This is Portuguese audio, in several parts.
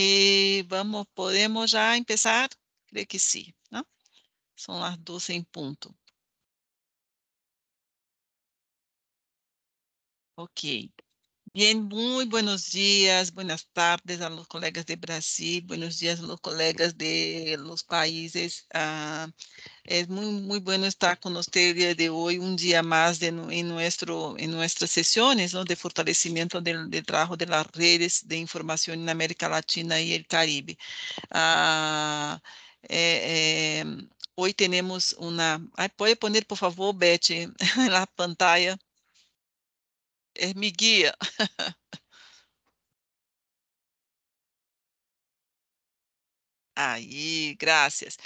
E vamos, podemos já começar? Creio que sim, não? Né? São as 12 em ponto. Ok. Bien, muito buenos dias, buenas tardes a los colegas de Brasil, buenos dias a los colegas de los países. é muito, muito bom estar com você dia de hoje, um dia mais de, em, nosso, em nossas sessões ¿no? de fortalecimento del, del trabalho das redes de informação na América Latina e el Caribe. Ah, eh, eh, hoje temos uma. Pode pôr, por favor, Beth, na pantalla. É, me guia. Aí, graças.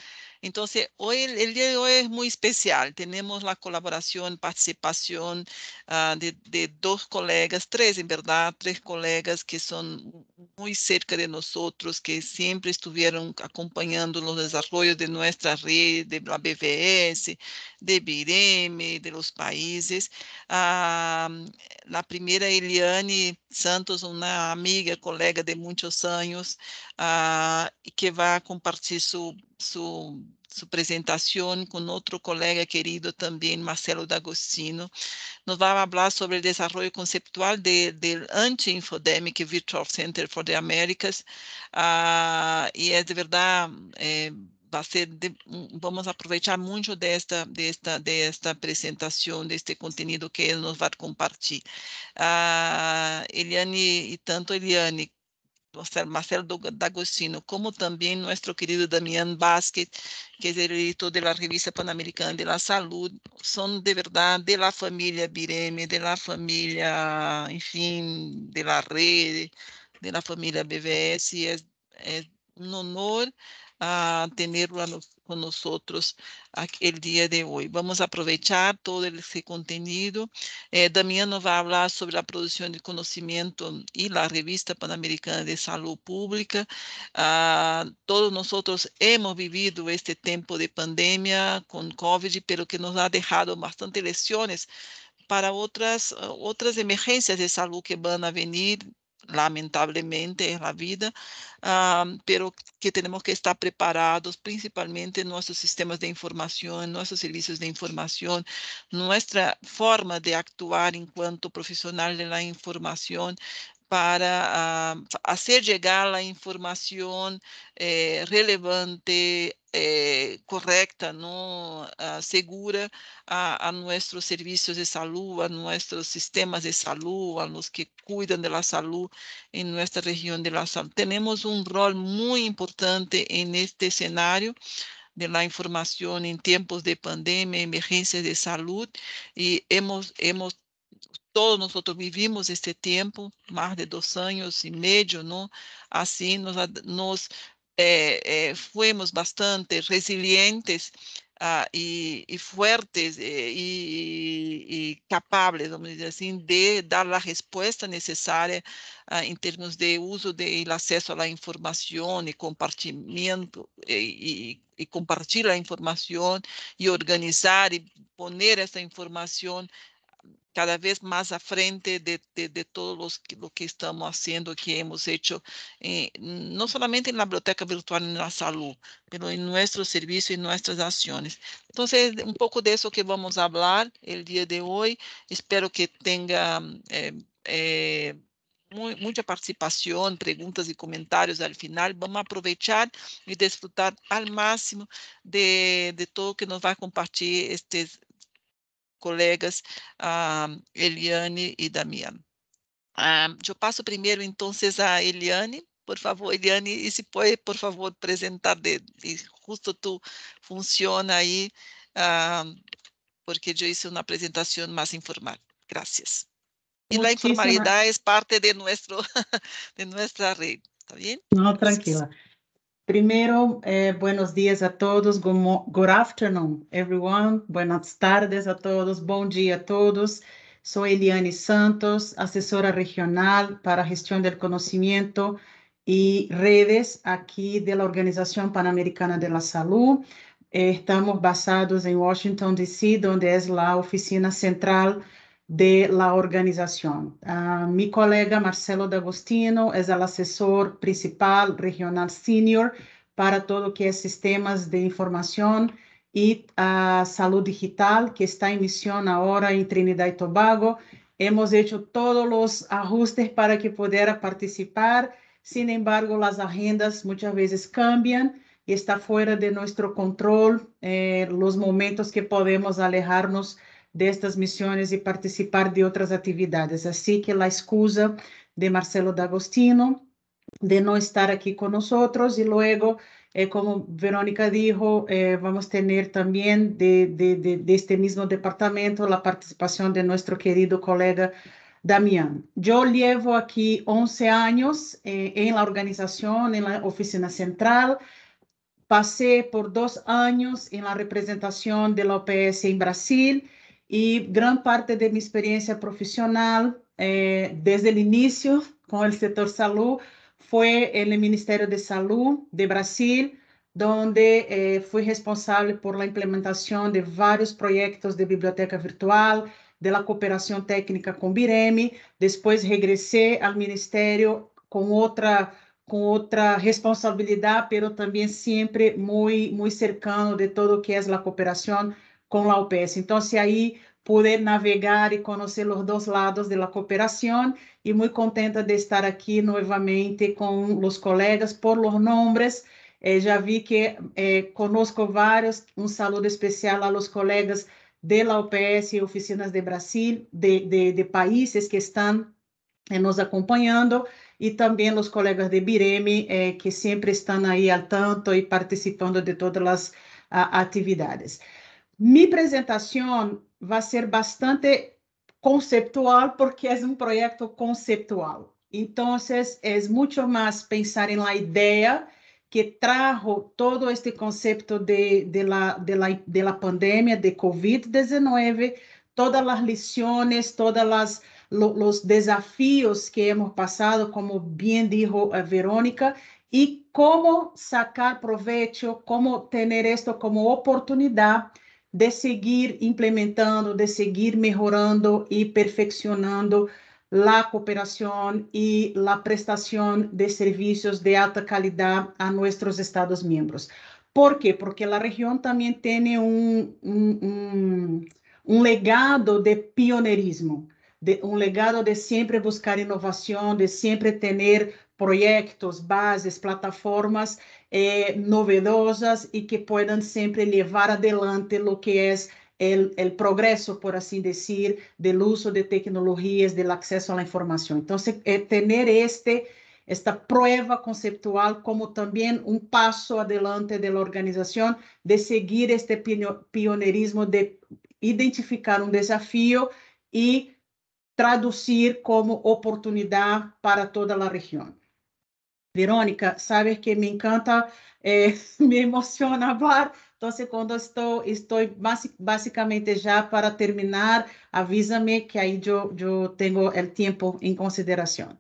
Entonces, hoy, el día de hoy es muy especial. Tenemos la colaboración, participación uh, de, de, dos colegas, tres en verdad, tres colegas que son muy cerca de nosotros, que siempre estuvieron acompañando los desarrollos de nuestra red, de la BVS, de Bireme, de los países. Uh, la primera, Eliane Santos, una amiga, colega de muchos años, uh, que va a compartir su su, su, presentación con otro colega querido también, Marcelo D'Agostino. Nos va a hablar sobre el desarrollo conceptual de, del Anti-Infodemic Virtual Center for the Americas. Uh, y es de verdad... Eh, va a ser de, vamos aproveitar muito desta apresentação deste conteúdo que ele nos vai compartilhar. Ah, Eliane e tanto Eliane Marcelo D'Agostino, como também nosso querido Damián Vázquez, que é el editor de la revista Panamericana de la Salud, são de verdade de la família Bireme, de la família, enfim, de la rede, de la familia BBS. é, es é honor a tenerlo a nos, con nosotros el día de hoy. Vamos a aprovechar todo ese contenido. Eh, nos va a hablar sobre la producción de conocimiento y la revista panamericana de salud pública. Ah, todos nosotros hemos vivido este tiempo de pandemia con COVID, pero que nos ha dejado bastantes lecciones para outras, emergências de saúde que vão a venir lamentablemente en la vida, ah, pero que tenemos que estar preparados, principalmente nuestros sistemas de información, nuestros servicios de información, nuestra forma de actuar en cuanto profesional de la información, para fazer ah, chegar a informação eh, relevante, eh, correta, não ah, segura a, a, nossos serviços de saúde, a nossos sistemas de saúde, a los que de da saúde em nossa região de la saúde. Temos um rol muito importante neste cenário de la informação em tempos de pandemia, emergência de saúde, e hemos, hemos todos nós vivimos este tempo mais de dois anos e meio, assim nós nós nos eh, eh, bastante resilientes ah, fortes e eh, capazes, vamos dizer assim, de dar a resposta necessária ah, termos de uso e de, à informação e información y e e compartilhar a informação e organizar e pôr essa informação cada vez más a frente de, de, de todo los, lo que estamos haciendo, que hemos hecho, eh, no solamente en la biblioteca virtual en la salud, pero en nuestro servicio y nuestras acciones. Entonces, un poco de eso que vamos a hablar el día de hoy. Espero que tenga eh, eh, muy, mucha participación, preguntas y comentarios al final. Vamos a aprovechar y disfrutar al máximo de, de todo que nos va a compartir este colegas uh, Eliane e Damian. Uh, eu passo primeiro, então, a Eliane. Por favor, Eliane, e se pode, por favor, apresentar de, de justo tu funciona aí, uh, porque eu fiz uma apresentação mais informal. Graças. E a informalidade é parte de, nuestro, de nossa rede, tá bem? Não, tranquila. Primeiro, eh, buenos a todos. Good afternoon, everyone. Buenas tardes a todos. Bom dia a todos. Sou Eliane Santos, assessora regional para gestão do conhecimento e redes aqui da Organização Pan-Americana de la Salud. Eh, estamos basados em Washington, D.C., onde é a oficina central de la organización. Ah, mi colega Marcelo D'Agostino es el asesor principal regional senior para todo lo que es sistemas de información y ah, salud digital, que está en misión ahora en Trinidad y Tobago. Hemos hecho todos los ajustes para que pudiera participar. Sin embargo, las agendas muchas veces cambian y está fuera de nuestro control eh, los momentos que podemos alejarnos de estas misiones y participar de otras actividades. Así que la excusa de Marcelo D'Agostino de no estar aquí con nosotros y luego, eh, como Verónica dijo, eh, vamos a tener también de, de, de, este mismo departamento la participación de nuestro querido colega Damián. Yo llevo aquí 11 años eh, en la organización, en la oficina central. Pasé por dos años en la representación de la OPS en Brasil e grande parte de minha experiência profissional, eh, desde o início com o setor saúde, foi no Ministério de Saúde de Brasil, onde eh, fui responsável por la implementação de vários projetos de biblioteca virtual, da cooperação técnica com Bireme. Depois regressei ao Ministério com outra com outra responsabilidade, pero também sempre muito muito cercano de todo o que é a cooperação a UPS. Então se aí puder navegar e conhecer os dois lados da cooperação e muito contenta de estar aqui novamente com os colegas por los nombres. Eh, vi que eh, vários um saludo especial a los colegas de la oficinas de Brasil, de, de, de países que estão eh, nos acompanhando e também los colegas de Bireme eh, que sempre estão aí al tanto e participando de todas as ah, atividades. Minha apresentação vai ser bastante conceptual porque é um projeto conceptual. Então, é muito mais pensar em la ideia que trajo todo este conceito de, de, la, de, la, de la pandemia de COVID-19, todas as lições, todas as lo, desafios que hemos passado, como bem dijo eh, Verônica, e como sacar proveito, como ter isto como oportunidade de seguir implementando, de seguir melhorando e perfeccionando a cooperação e a prestação de serviços de alta qualidade a nossos Estados membros. Por quê? Porque a região também tem um, um, um, um legado de pioneirismo, de, um legado de sempre buscar inovação, de sempre ter projetos, bases, plataformas eh, novedosas e que possam sempre levar adelante o que é o progresso, por assim dizer, do uso de tecnologias, do acesso à informação. Então, é eh, ter este esta prueba conceptual como também um passo adelante da organização de seguir este pioneirismo de identificar um desafio e traduzir como oportunidade para toda a região. Verônica, sabes que me encanta, eh, me emociona falar. Então, quando estou, estou basicamente já para terminar, avísame que aí eu, eu tenho o tempo em consideração.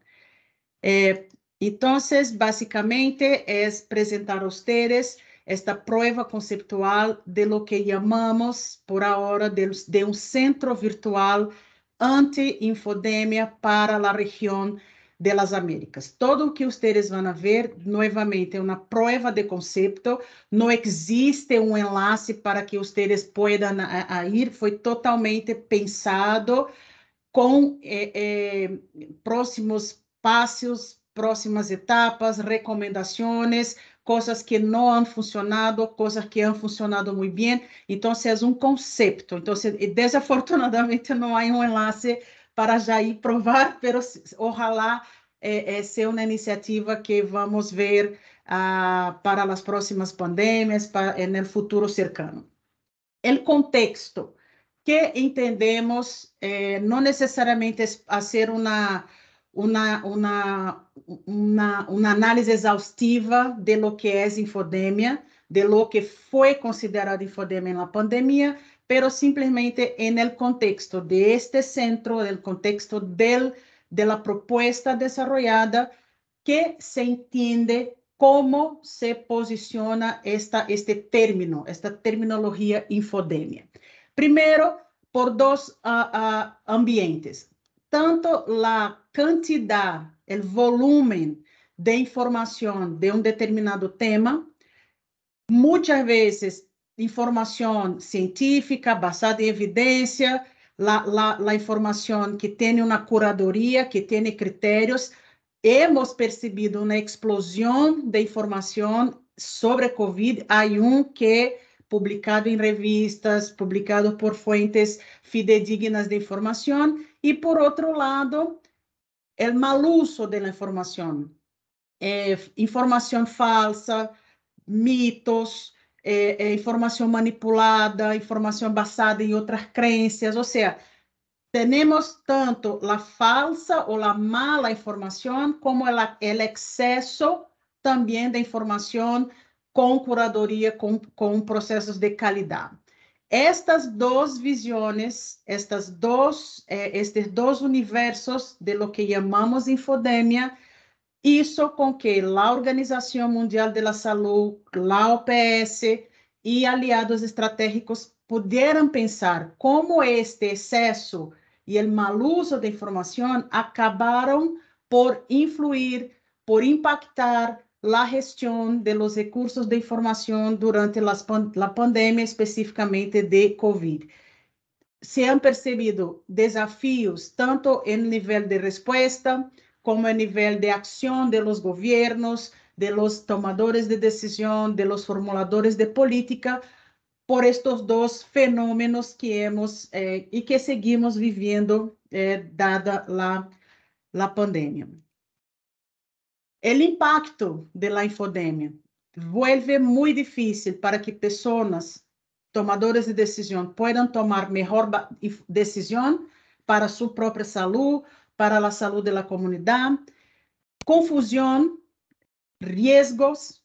Eh, entonces, básicamente es presentar a vocês esta prueba conceptual de lo que chamamos, por agora, de, de centro virtual anti-infodemia para a região de las Américas. Todo o que vocês vão ver, novamente, é uma prova de conceito, não existe um enlace para que vocês possam ir, foi totalmente pensado com eh, eh, próximos passos, próximas etapas, recomendações, coisas que não han funcionado, coisas que han funcionado muito bem. Então, é um conceito. Então, desafortunadamente, não há um enlace para já ir provar, pero ojalá é, é, ser uma iniciativa que vamos ver ah, para as próximas pandemias, para é, no futuro cercano. O contexto que entendemos eh, não necessariamente a ser uma uma, uma, uma, análise exaustiva de lo que é infodemia, de lo que foi considerado infodemia na pandemia, pero simplemente en el contexto de este centro, del contexto de la propuesta desarrollada, que se entiende cómo se posiciona esta, este término, esta terminología infodemia. Primero, por dos ah, ah, ambientes. Tanto la cantidad, el volumen de información de un determinado tema, muchas veces informação científica, baseada em evidência, la, la, la informação que tem uma curadoria, que tem critérios. Hemos percebido uma explosão de informação sobre COVID. Há um que é publicado em revistas, publicado por fontes fidedignas de informação, e por outro lado, o mal uso da informação, eh, informação falsa, mitos, é, é, informação manipulada, informação basada em outras crenças, ou seja, temos tanto a falsa ou a mala informação como o excesso também de informação com curadoria, com, com processos de qualidade. Estas duas visões, estas dos, eh, é, estes dois universos de lo que chamamos infodemia, isso com que a Organização Mundial da Saúde, a OPS e aliados estratégicos puderam pensar como este excesso e o mal uso da informação acabaram por influir, por impactar a gestão de los recursos de informação durante a pandemia, especificamente de COVID. Se han percebido desafios tanto em nível de resposta, como a nível de ação de los gobiernos, de los tomadores de decisión, de los formuladores de política, por estos dos fenómenos que hemos eh, y que seguimos viviendo eh, dada la, la pandemia. El impacto de la infodemia vuelve muy difícil para que personas tomadores de decisión puedan tomar mejor decisión para su propia salud, para a saúde de la confusão, riscos,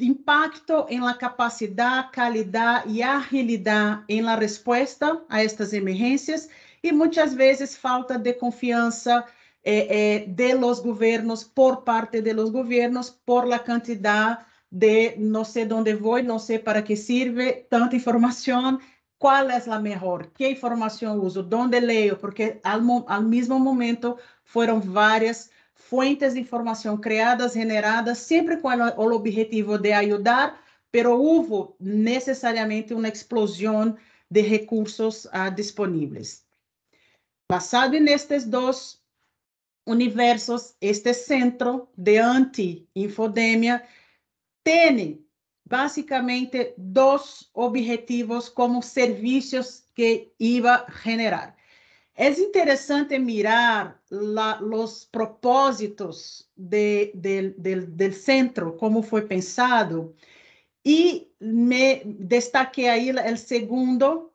impacto em la capacidade, qualidade e agilidade em la resposta a estas emergências e muitas vezes falta de confiança eh, eh, de los governos por parte de los governos por la cantidad de não sei sé onde vou, não sei sé para que serve tanta informação qual é a melhor, que informação uso, onde leio, porque ao, ao, mesmo momento foram várias fontes de informação criadas, generadas, sempre com o, objetivo de ajudar, pero houve necessariamente uma explosão de recursos uh, ah, disponíveis. Basado nestes dois universos, este centro de anti-infodemia tem Básicamente, dos objetivos como servicios que iba a generar. Es interesante mirar los propósitos del centro, cómo fue pensado, y me destaqué ahí el segundo,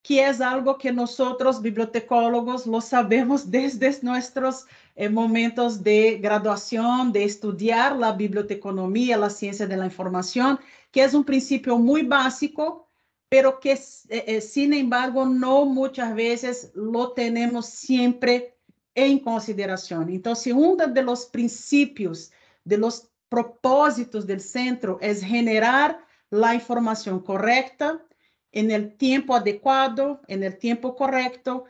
que es algo que nosotros, bibliotecólogos, lo sabemos desde nuestros en momentos de graduación, de estudiar la biblioteconomía, la ciencia de la información, que es un principio muy básico, pero que eh, eh, sin embargo no muchas veces lo tenemos siempre en consideración. Entonces, uno de los principios, de los propósitos del centro es generar la información correcta en el tiempo adecuado, en el tiempo correcto,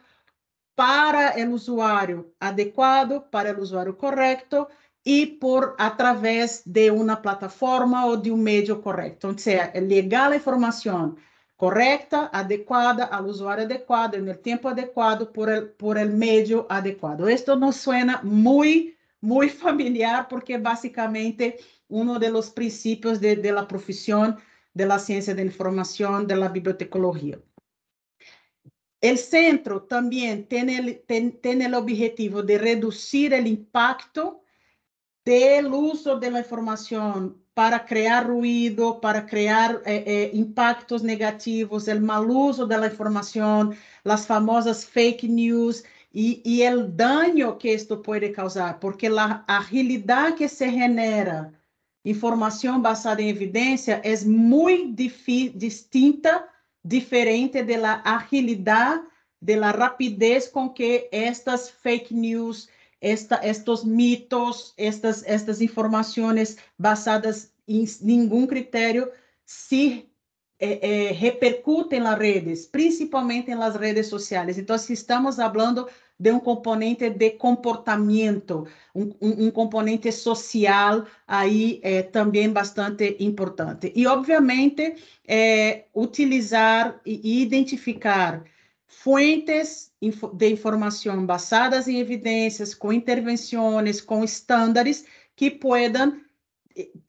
para o usuário adequado, para o usuário correto e por através de uma plataforma ou de um meio correto. Ou seja, legal a informação correta, adequada, ao usuário adequado, no tempo adequado, por el, por el meio adequado. Isto nos suena muito, muito familiar, porque basicamente um dos princípios de, de la profissão de la ciencia de informação de la bibliotecologia. El centro también tiene el, ten, tiene el objetivo de reducir el impacto del uso de la información para crear ruido, para crear eh, eh, impactos negativos, el mal uso de la información, las famosas fake news y, y, el daño que esto puede causar, porque la agilidad que se genera información basada en evidencia es muy distinta diferente da agilidade, da rapidez com que estas fake news, esta, estes mitos, estas, estas informações basadas em nenhum critério se eh, eh, repercutem nas redes, principalmente nas redes sociais. Então, se estamos falando de um componente de comportamento, um, um, um componente social aí é, também bastante importante. E, obviamente, é, utilizar e identificar fontes de informação basadas em evidências, com intervenções, com estándares que possam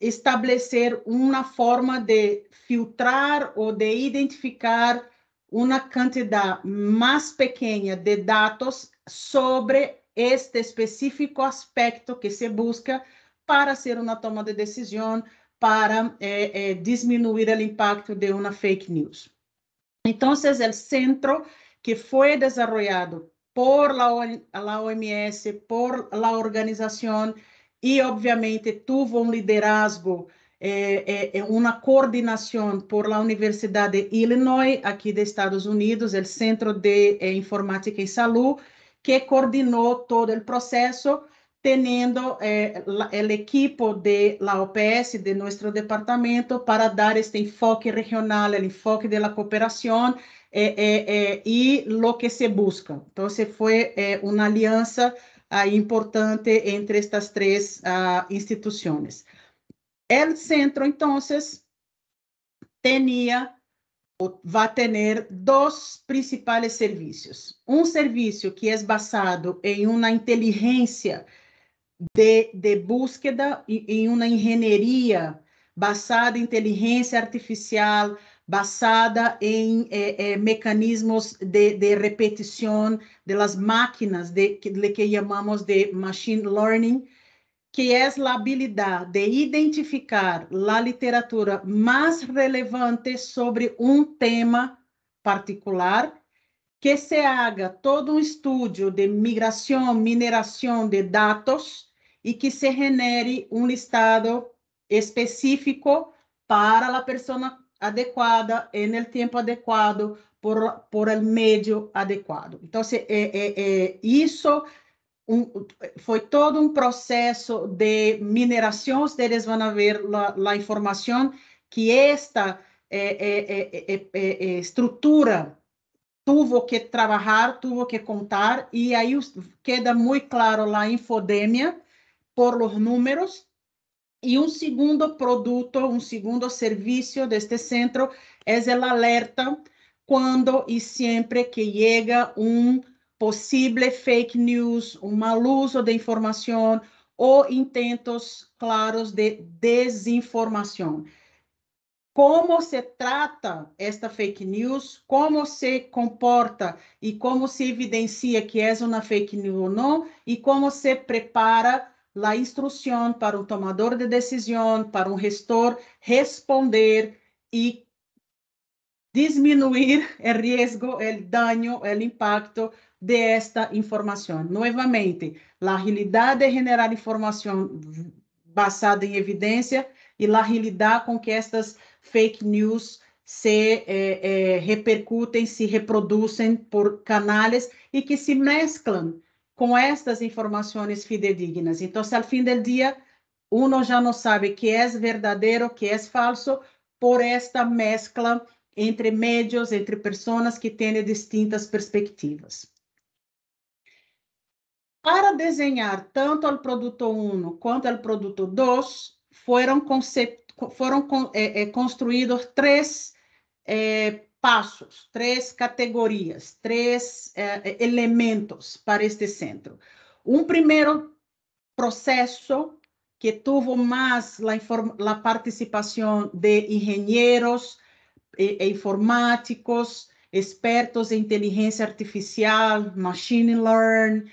estabelecer uma forma de filtrar ou de identificar uma quantidade mais pequena de dados sobre este específico aspecto que se busca para ser uma toma de decisão, para eh, eh, diminuir o impacto de uma fake news. Então, o centro que foi desenvolvido por la OMS, por a organização, e obviamente teve um liderazgo é, é, é, uma coordenação por la Universidade de Illinois, aqui dos Estados Unidos, o Centro de eh, Informática e Saúde, que coordenou todo o processo, tendo eh, o equipo de la OPS, de nosso departamento, para dar este enfoque regional, o enfoque de la cooperação eh, e eh, eh, o que se busca. Então, foi eh, uma aliança ah, importante entre estas três ah, instituições. El centro, entonces, tenía o va a tener dos principales servicios. Um serviço que é baseado em uma inteligência de, de búsqueda, em uma engenharia baseada em inteligência artificial, baseada em eh, eh, mecanismos de, de repetição das máquinas, de, de que chamamos de machine learning, que é a habilidade de identificar a literatura mais relevante sobre um tema particular, que se haga todo um estudo de migração, mineração de dados e que se genere um listado específico para a pessoa adequada, no tempo adequado, por, por el medio adequado. Então, é, é, é, isso um, foi todo um processo de minerações, vocês vão ver a informação que esta eh, eh, eh, estrutura tuvo que trabalhar, tuvo que contar, e aí queda muito claro a infodemia por os números. E um segundo produto, um segundo serviço deste centro é o alerta quando e sempre que chega um posible fake news, um mal uso de informação ou intentos claros de desinformação. Como se trata esta fake news, como se comporta e como se evidencia que é uma fake news ou não, e como se prepara a instrução para o tomador de decisão, para o gestor responder e diminuir o risco, o dano, o impacto desta informação. Novamente, a realidade é generar informação baseada em evidência e a realidade com que estas fake news se eh, eh, repercutem, se reproduzem por canais e que se mesclam com estas informações fidedignas. Então, ao fim do dia, uno já não sabe que é verdadeiro, que é falso, por esta mescla entre médios, entre pessoas que têm distintas perspectivas. Para desenhar tanto o produto 1 quanto o produto 2, foram, foram é, é, eh, eh, construídos três é, eh, passos, três categorias, três elementos para este centro. Um primeiro processo que teve mais a, a participação de engenheiros e, e informáticos, expertos em inteligência artificial, machine learning,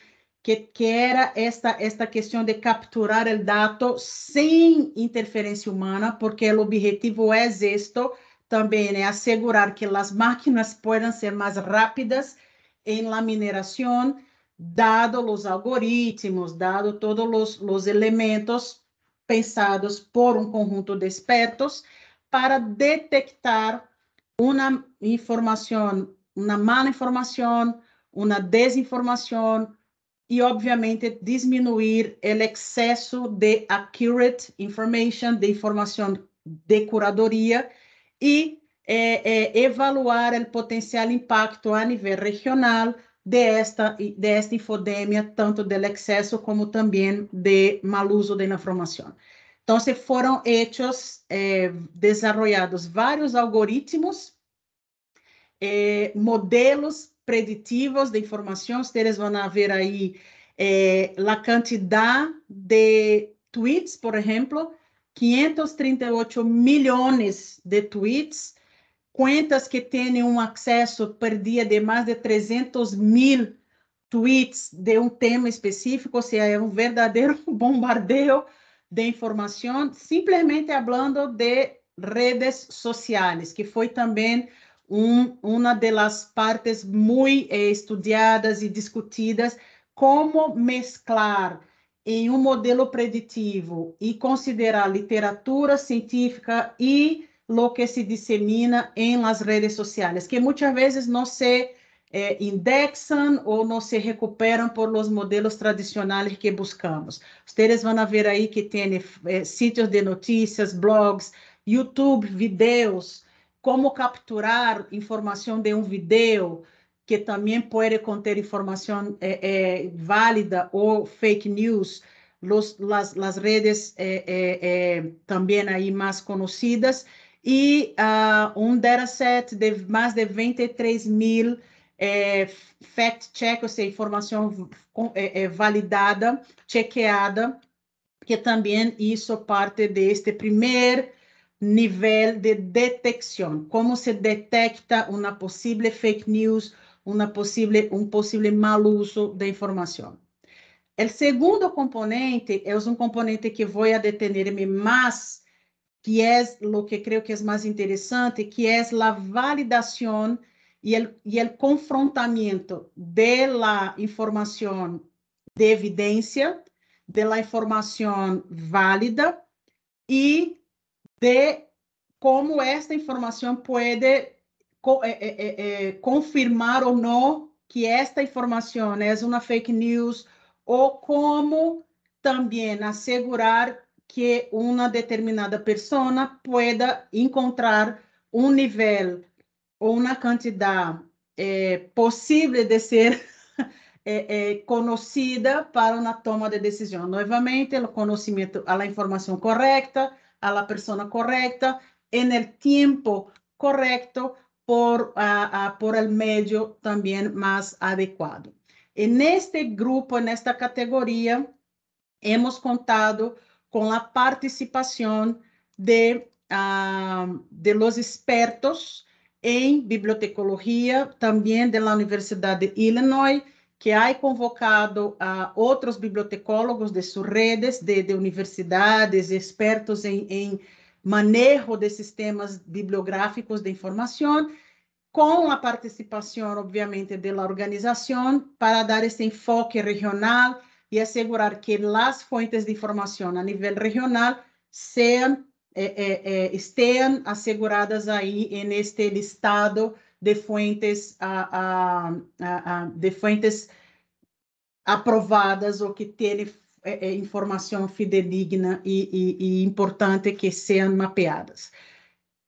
que, que era esta, esta questão de capturar o dado sem interferência humana, porque o objetivo é isto também, é assegurar que as máquinas possam ser mais rápidas em la mineração, dado os algoritmos, dado todos os, os elementos pensados por um conjunto de expertos para detectar uma informação, uma mala informação, uma desinformação e, obviamente, disminuir o excesso de accurate information, de informação de curadoria e eh, eh evaluar o potencial impacto a nível regional desta, de infodemia, tanto do excesso como também de mal uso da informação. Então, foram hechos, eh, desenvolvidos vários algoritmos, eh, modelos preditivos de informação. Vocês vão ver aí eh, é, a quantidade de tweets, por exemplo, 538 milhões de tweets, contas que têm um acesso por dia de mais de 300 mil tweets de um tema específico, ou seja, é um verdadeiro bombardeio de informação, simplesmente falando de redes sociais, que foi também um, uma das partes muito eh, estudadas e discutidas, como mesclar em um modelo preditivo e considerar literatura científica e lo que se dissemina em las redes sociais, que muitas vezes não se eh, indexam ou não se recuperam por los modelos tradicionais que buscamos. Vocês vão ver aí que tem eh, eh sítios de notícias, blogs, YouTube, vídeos como capturar informação de um vídeo que também pode conter informação eh, eh, válida ou fake news, los, las, las redes eh, eh, eh também aí mais conhecidas, e uh, um dataset de mais de 23 mil eh, fact-check, ou seja, informação validada, chequeada, que também isso parte deste primeiro nível de detecção, como se detecta uma possível fake news, uma possível um possível mal uso de informação. O segundo componente é um componente que vou a detener-me mais que é lo que creio que é mais interessante, que é a validação e o y el confrontamiento de evidência, da de evidencia, de la válida e de como esta informação pode co eh, eh, eh, eh confirmar ou não que esta informação é uma fake news ou como também assegurar que uma determinada pessoa pueda encontrar um nível ou uma quantidade eh, possível de ser eh, conhecida para uma toma de decisão. Novamente, o conhecimento, a informação correta, a la persona correcta en el tiempo correcto por, el medio también más adecuado. En este grupo, en esta categoría, hemos contado con la participación de, ah, de los expertos en bibliotecología, también de la Universidad de Illinois, que há convocado a outros bibliotecólogos de suas redes, de, de universidades, expertos em, em manejo de sistemas bibliográficos de informação, com a participação, obviamente, da organização, para dar esse enfoque regional e assegurar que as fontes de informação a nível regional sejam, eh, eh, eh estejam asseguradas aí neste listado de fuentes, a, a, a, de fuentes aprovadas ou que têm é, é, informação fidedigna e, e, e importante que sejam mapeadas.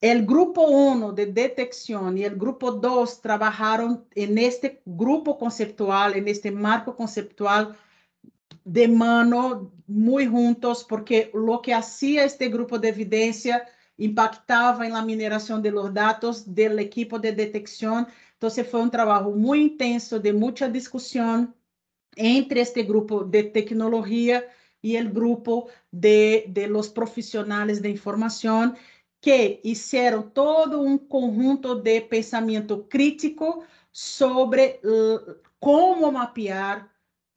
O grupo 1 de detecção e o grupo 2 trabalharam neste grupo conceptual, neste marco conceptual de mano, muito juntos, porque o que hacía este grupo de evidência impactaba en la mineración de los datos del equipo de detección. Entonces fue un trabajo muy intenso de mucha discusión entre este grupo de tecnología y el grupo de, los profesionales de información que hicieron todo un conjunto de pensamiento crítico sobre cómo mapear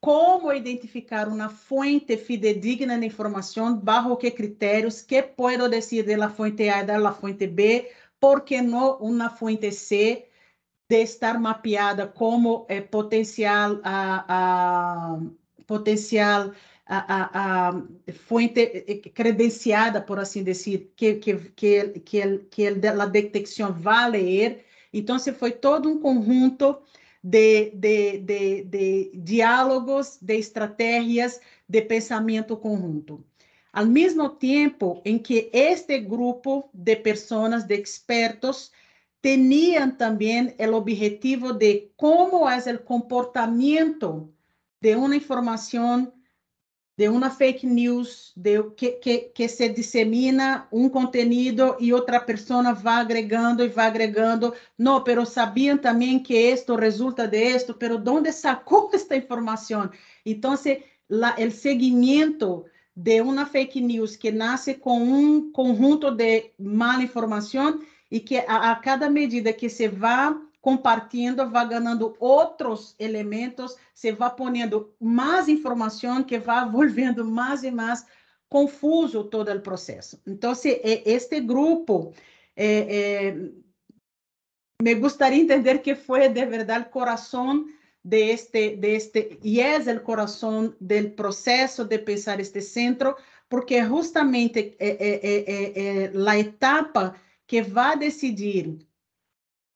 como identificar uma fuente fidedigna de informação bajo que critérios que posso dizer de la fuente A e da la fuente B, porque não uma fuente C de estar mapeada como eh, potencial a, a potencial a, a, fuente eh, eh, credenciada, por assim dizer, que que que que, que, que a detecção vai ler. Então, foi todo um conjunto de, diálogos, de estrategias de pensamiento conjunto. Al mismo tiempo en que este grupo de personas, de expertos, tenían también el objetivo de cómo es el comportamiento de una información de uma fake news de, que, que, que, se dissemina um conteúdo e outra pessoa vai agregando e vai agregando. Não, pero sabiam também que isto resulta de isto, pero onde sacou esta informação? Então, o seguimento de uma fake news que nasce com um conjunto de mal informação e que a, a cada medida que se vai compartilhando, vai ganhando outros elementos, você vai ponendo mais informação que vai envolvendo mais e mais confuso todo o processo. Então, este grupo, eh, eh, me gostaria entender que foi de verdade o coração de este, de este, e é o coração do processo de pensar este centro, porque justamente é, é, é, é a etapa que vai decidir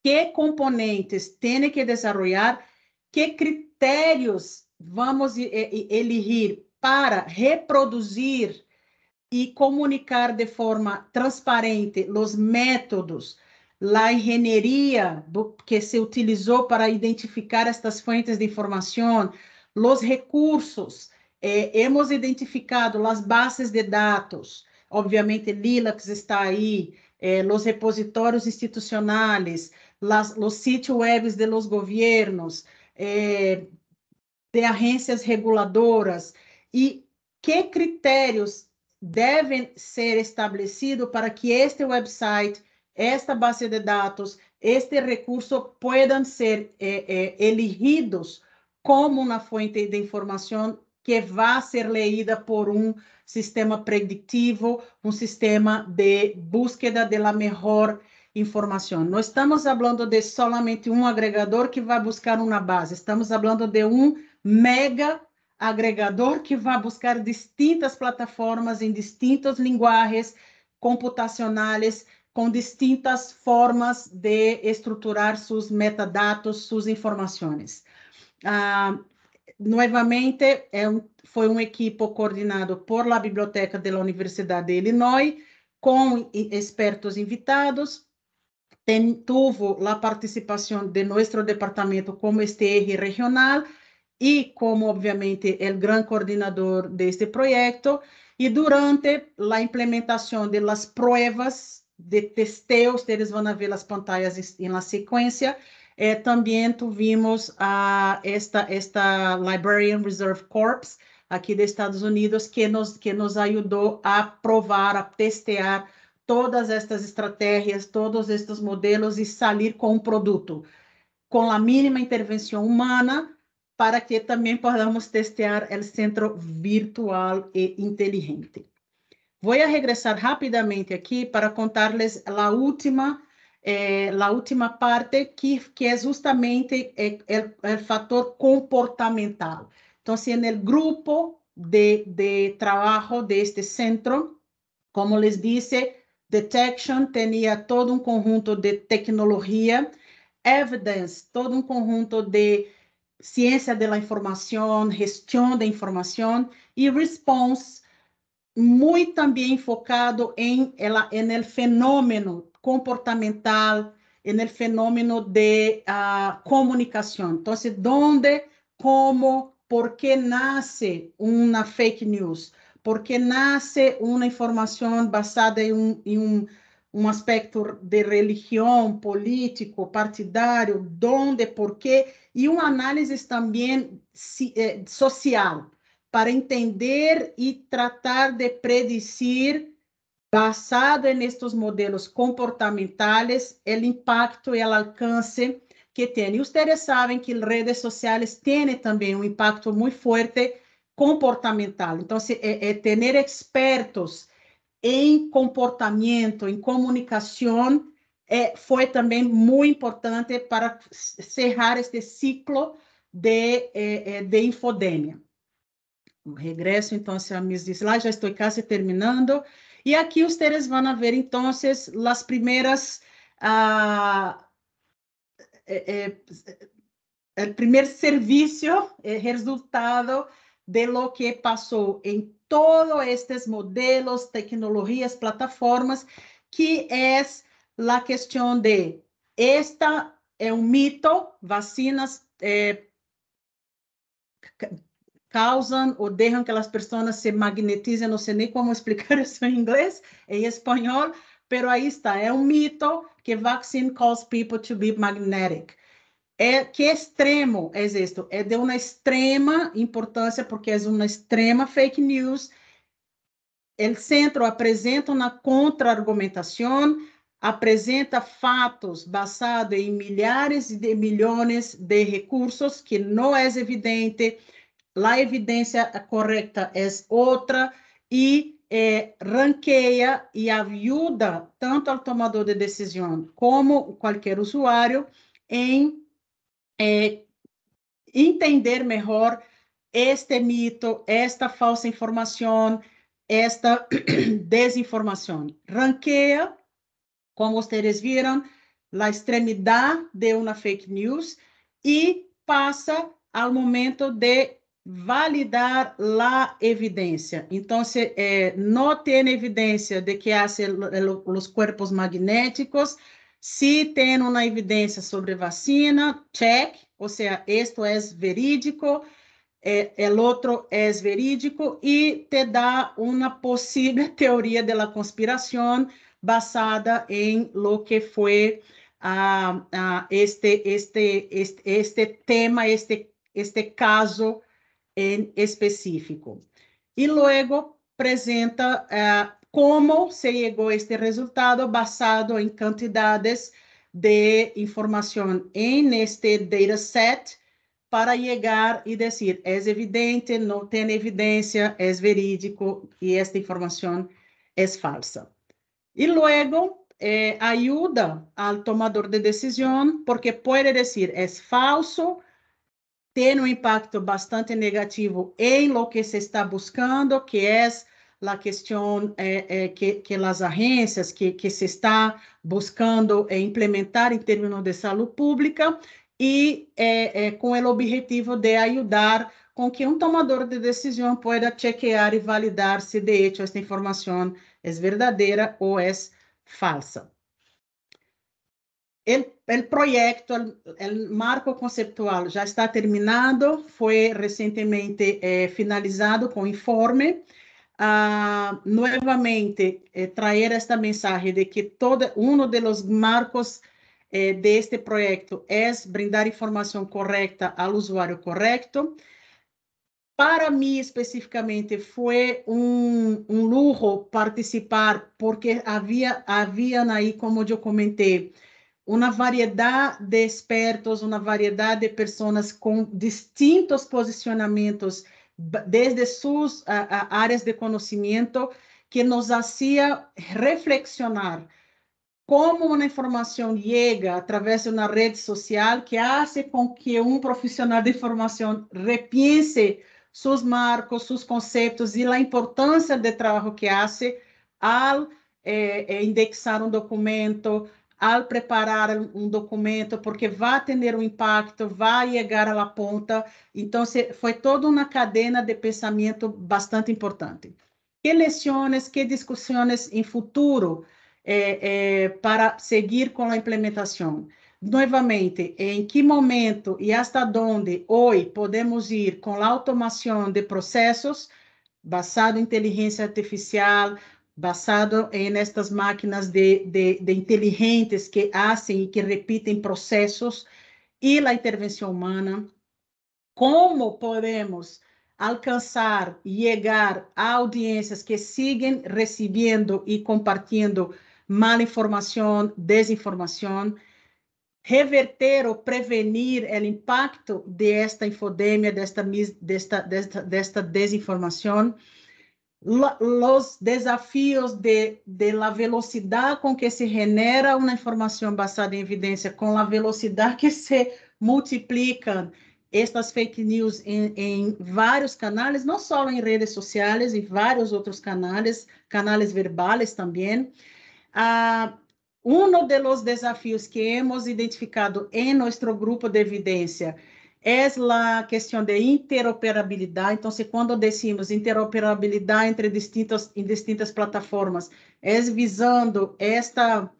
que componentes tem que desarrollar, Que critérios vamos elegir para reproduzir e comunicar de forma transparente os métodos, a engenharia que se utilizou para identificar estas fontes de informação, os recursos, eh, hemos identificado as bases de dados, obviamente Lilacs está aí, eh, os repositórios institucionais, las, los sitios webs de los gobiernos, eh, de agências reguladoras e que critérios devem ser estabelecidos para que este website, esta base de dados, este recurso possam ser eh, eh, elegidos como uma fonte de informação que vá ser leída por um sistema predictivo, um sistema de búsqueda de la melhor informação. Não estamos falando de somente um agregador que vai buscar uma base, estamos falando de um mega agregador que vai buscar distintas plataformas em distintos linguagens computacionais, com distintas formas de estruturar seus metadados, suas informações. Ah, novamente, é um, foi um equipe coordenado por la Biblioteca da Universidade de Illinois, com expertos invitados, Ten, tuvo a participação de nosso departamento como STR regional e como obviamente o grande coordenador deste projeto e durante a implementação de las pruebas de testeo, vocês vão ver as pantallas em la sequência eh, também tuvimos a uh, esta, esta Librarian Reserve Corps aqui de Estados Unidos que nos, que nos ajudou a provar, a testear todas estas estratégias, todos estes modelos e sair com um produto com a mínima intervenção humana para que também podamos testear o centro virtual e inteligente. Vou a regressar rapidamente aqui para contar-lhes a última eh, a última parte que que é justamente o fator comportamental. Então, se no grupo de, de trabalho deste centro, como les disse, Detection tinha todo um conjunto de tecnologia, Evidence, todo um conjunto de ciência da informação, gestão da informação, e Response, muito também focado em ela, no fenômeno comportamental, no fenômeno de uh, comunicação. Então, onde, como, por que nasce uma fake news? porque nasce uma informação baseada em um, em um, um aspecto de religião, político, partidário, onde, porquê, e uma análise também eh, social, para entender e tratar de predecir, baseado nestes modelos comportamentais, o impacto e o alcance que tem. E vocês sabem que as redes sociais têm também um impacto muito forte comportamental. Então, assim, é, é ter expertos em comportamento, em comunicação, é, foi também muito importante para cerrar este ciclo de, eh, de infodemia. Regresso, então, a mis slides, já estou quase terminando. E aqui vocês vão ver, então, as primeiras... o ah, é, primeiro serviço, resultado de lo que passou em todos estes modelos, tecnologias, plataformas, que é a questão de esta é um mito, vacinas eh, causam ou deixam que as pessoas se magnetizem, não sei nem como explicar isso em inglês, em espanhol, mas aí está, é um mito que vaccine causes people to be magnetic é que extremo é isto? É de uma extrema importância porque é uma extrema fake news. O centro apresenta uma contra-argumentação, apresenta fatos baseados em milhares de milhões de recursos que não é evidente, a evidência correta é outra e é, ranqueia e ajuda tanto ao tomador de decisão como qualquer usuário em é, entender melhor este mito, esta falsa informação, esta desinformação. Ranqueia, como vocês viram, a extremidade de uma fake news e passa ao momento de validar a evidência. Então, se eh, não tem evidência de que há eh, os corpos magnéticos, se tem uma evidência sobre vacina, check, ou seja, isto é verídico, é, é outro é verídico, e te dá uma possível teoria da conspiração basada em lo que foi uh, uh, este, este, este, este tema, este, este caso em específico. E logo apresenta uh, eh, como se chegou a este resultado basado em quantidades de informação em este dataset para chegar e dizer é evidente, não tem evidência, é verídico e esta informação é falsa. E logo eh, ajuda ao tomador de decisão, porque pode dizer é falso, tem um impacto bastante negativo em lo que se está buscando, que é es la cuestión eh, eh, que, que, las agencias que, que se está buscando eh, implementar en términos de salud pública y eh, eh, con el objetivo de ayudar con que un tomador de decisión pueda chequear y validar si de hecho esta información es verdadera o es falsa. El, el, proyecto, el, el, marco conceptual já está terminado, foi recentemente eh, finalizado com informe a nuevamente eh, esta mensagem de que todo um dos marcos eh, de é brindar informação correta ao usuário correto Para mim especificamente foi um un participar porque havia havia ahí, como eu comentei uma variedade de expertos, uma variedade de pessoas com distintos posicionamentos desde sus uh, áreas de conhecimento que nos hacía reflexionar como uma informação chega através de uma rede social que hace com que um profissional de informação repiense seus marcos, seus conceitos e a importância do trabalho que hace ao eh, eh, indexar um documento, ao preparar um documento, porque vai ter um impacto, vai chegar à ponta. Então, foi toda uma cadeia de pensamento bastante importante. Que lições, que discussões em futuro eh, eh, para seguir com a implementação? Novamente, em que momento e até onde hoje podemos ir com a automação de processos baseado em inteligência artificial, basado estas máquinas de, de, de inteligentes que fazem e que repetem processos e a intervenção humana, como podemos alcançar e chegar a audiências que siguen recebendo e compartilhando mal informação, desinformação, reverter ou prevenir o impacto desta infodemia, desta, desta desinformação os desafíos de, de la velocidad con que se genera una información basada en evidencia, con la velocidad que se multiplican estas fake news em, vários canais, não só em redes sociais, em vários outros canais, canais verbais também. Ah, um dos desafios que hemos identificado em nosso grupo de evidência é a questão de interoperabilidade. Então, se quando decimos interoperabilidade entre distintas em distintas plataformas, é visando esta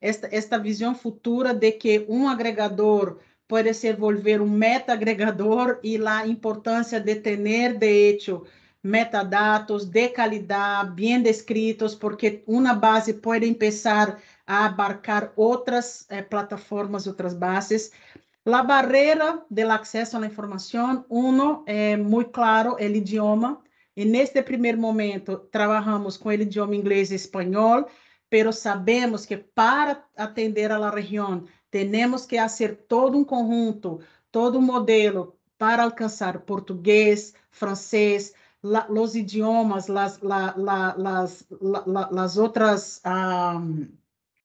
esta esta visão futura de que um agregador pode se envolver um meta agregador e lá a importância de ter de hecho metadados de qualidade bem descritos, porque uma base pode começar a abarcar outras eh, plataformas, outras bases. La barreira do acesso à informação, uno, é muito claro, o idioma. E neste primeiro momento, trabalhamos com o idioma inglês e espanhol, pero sabemos que para atender a la região, temos que fazer todo um conjunto, todo um modelo para alcançar português, francês, la, os idiomas, las, la, la, las, las outras um,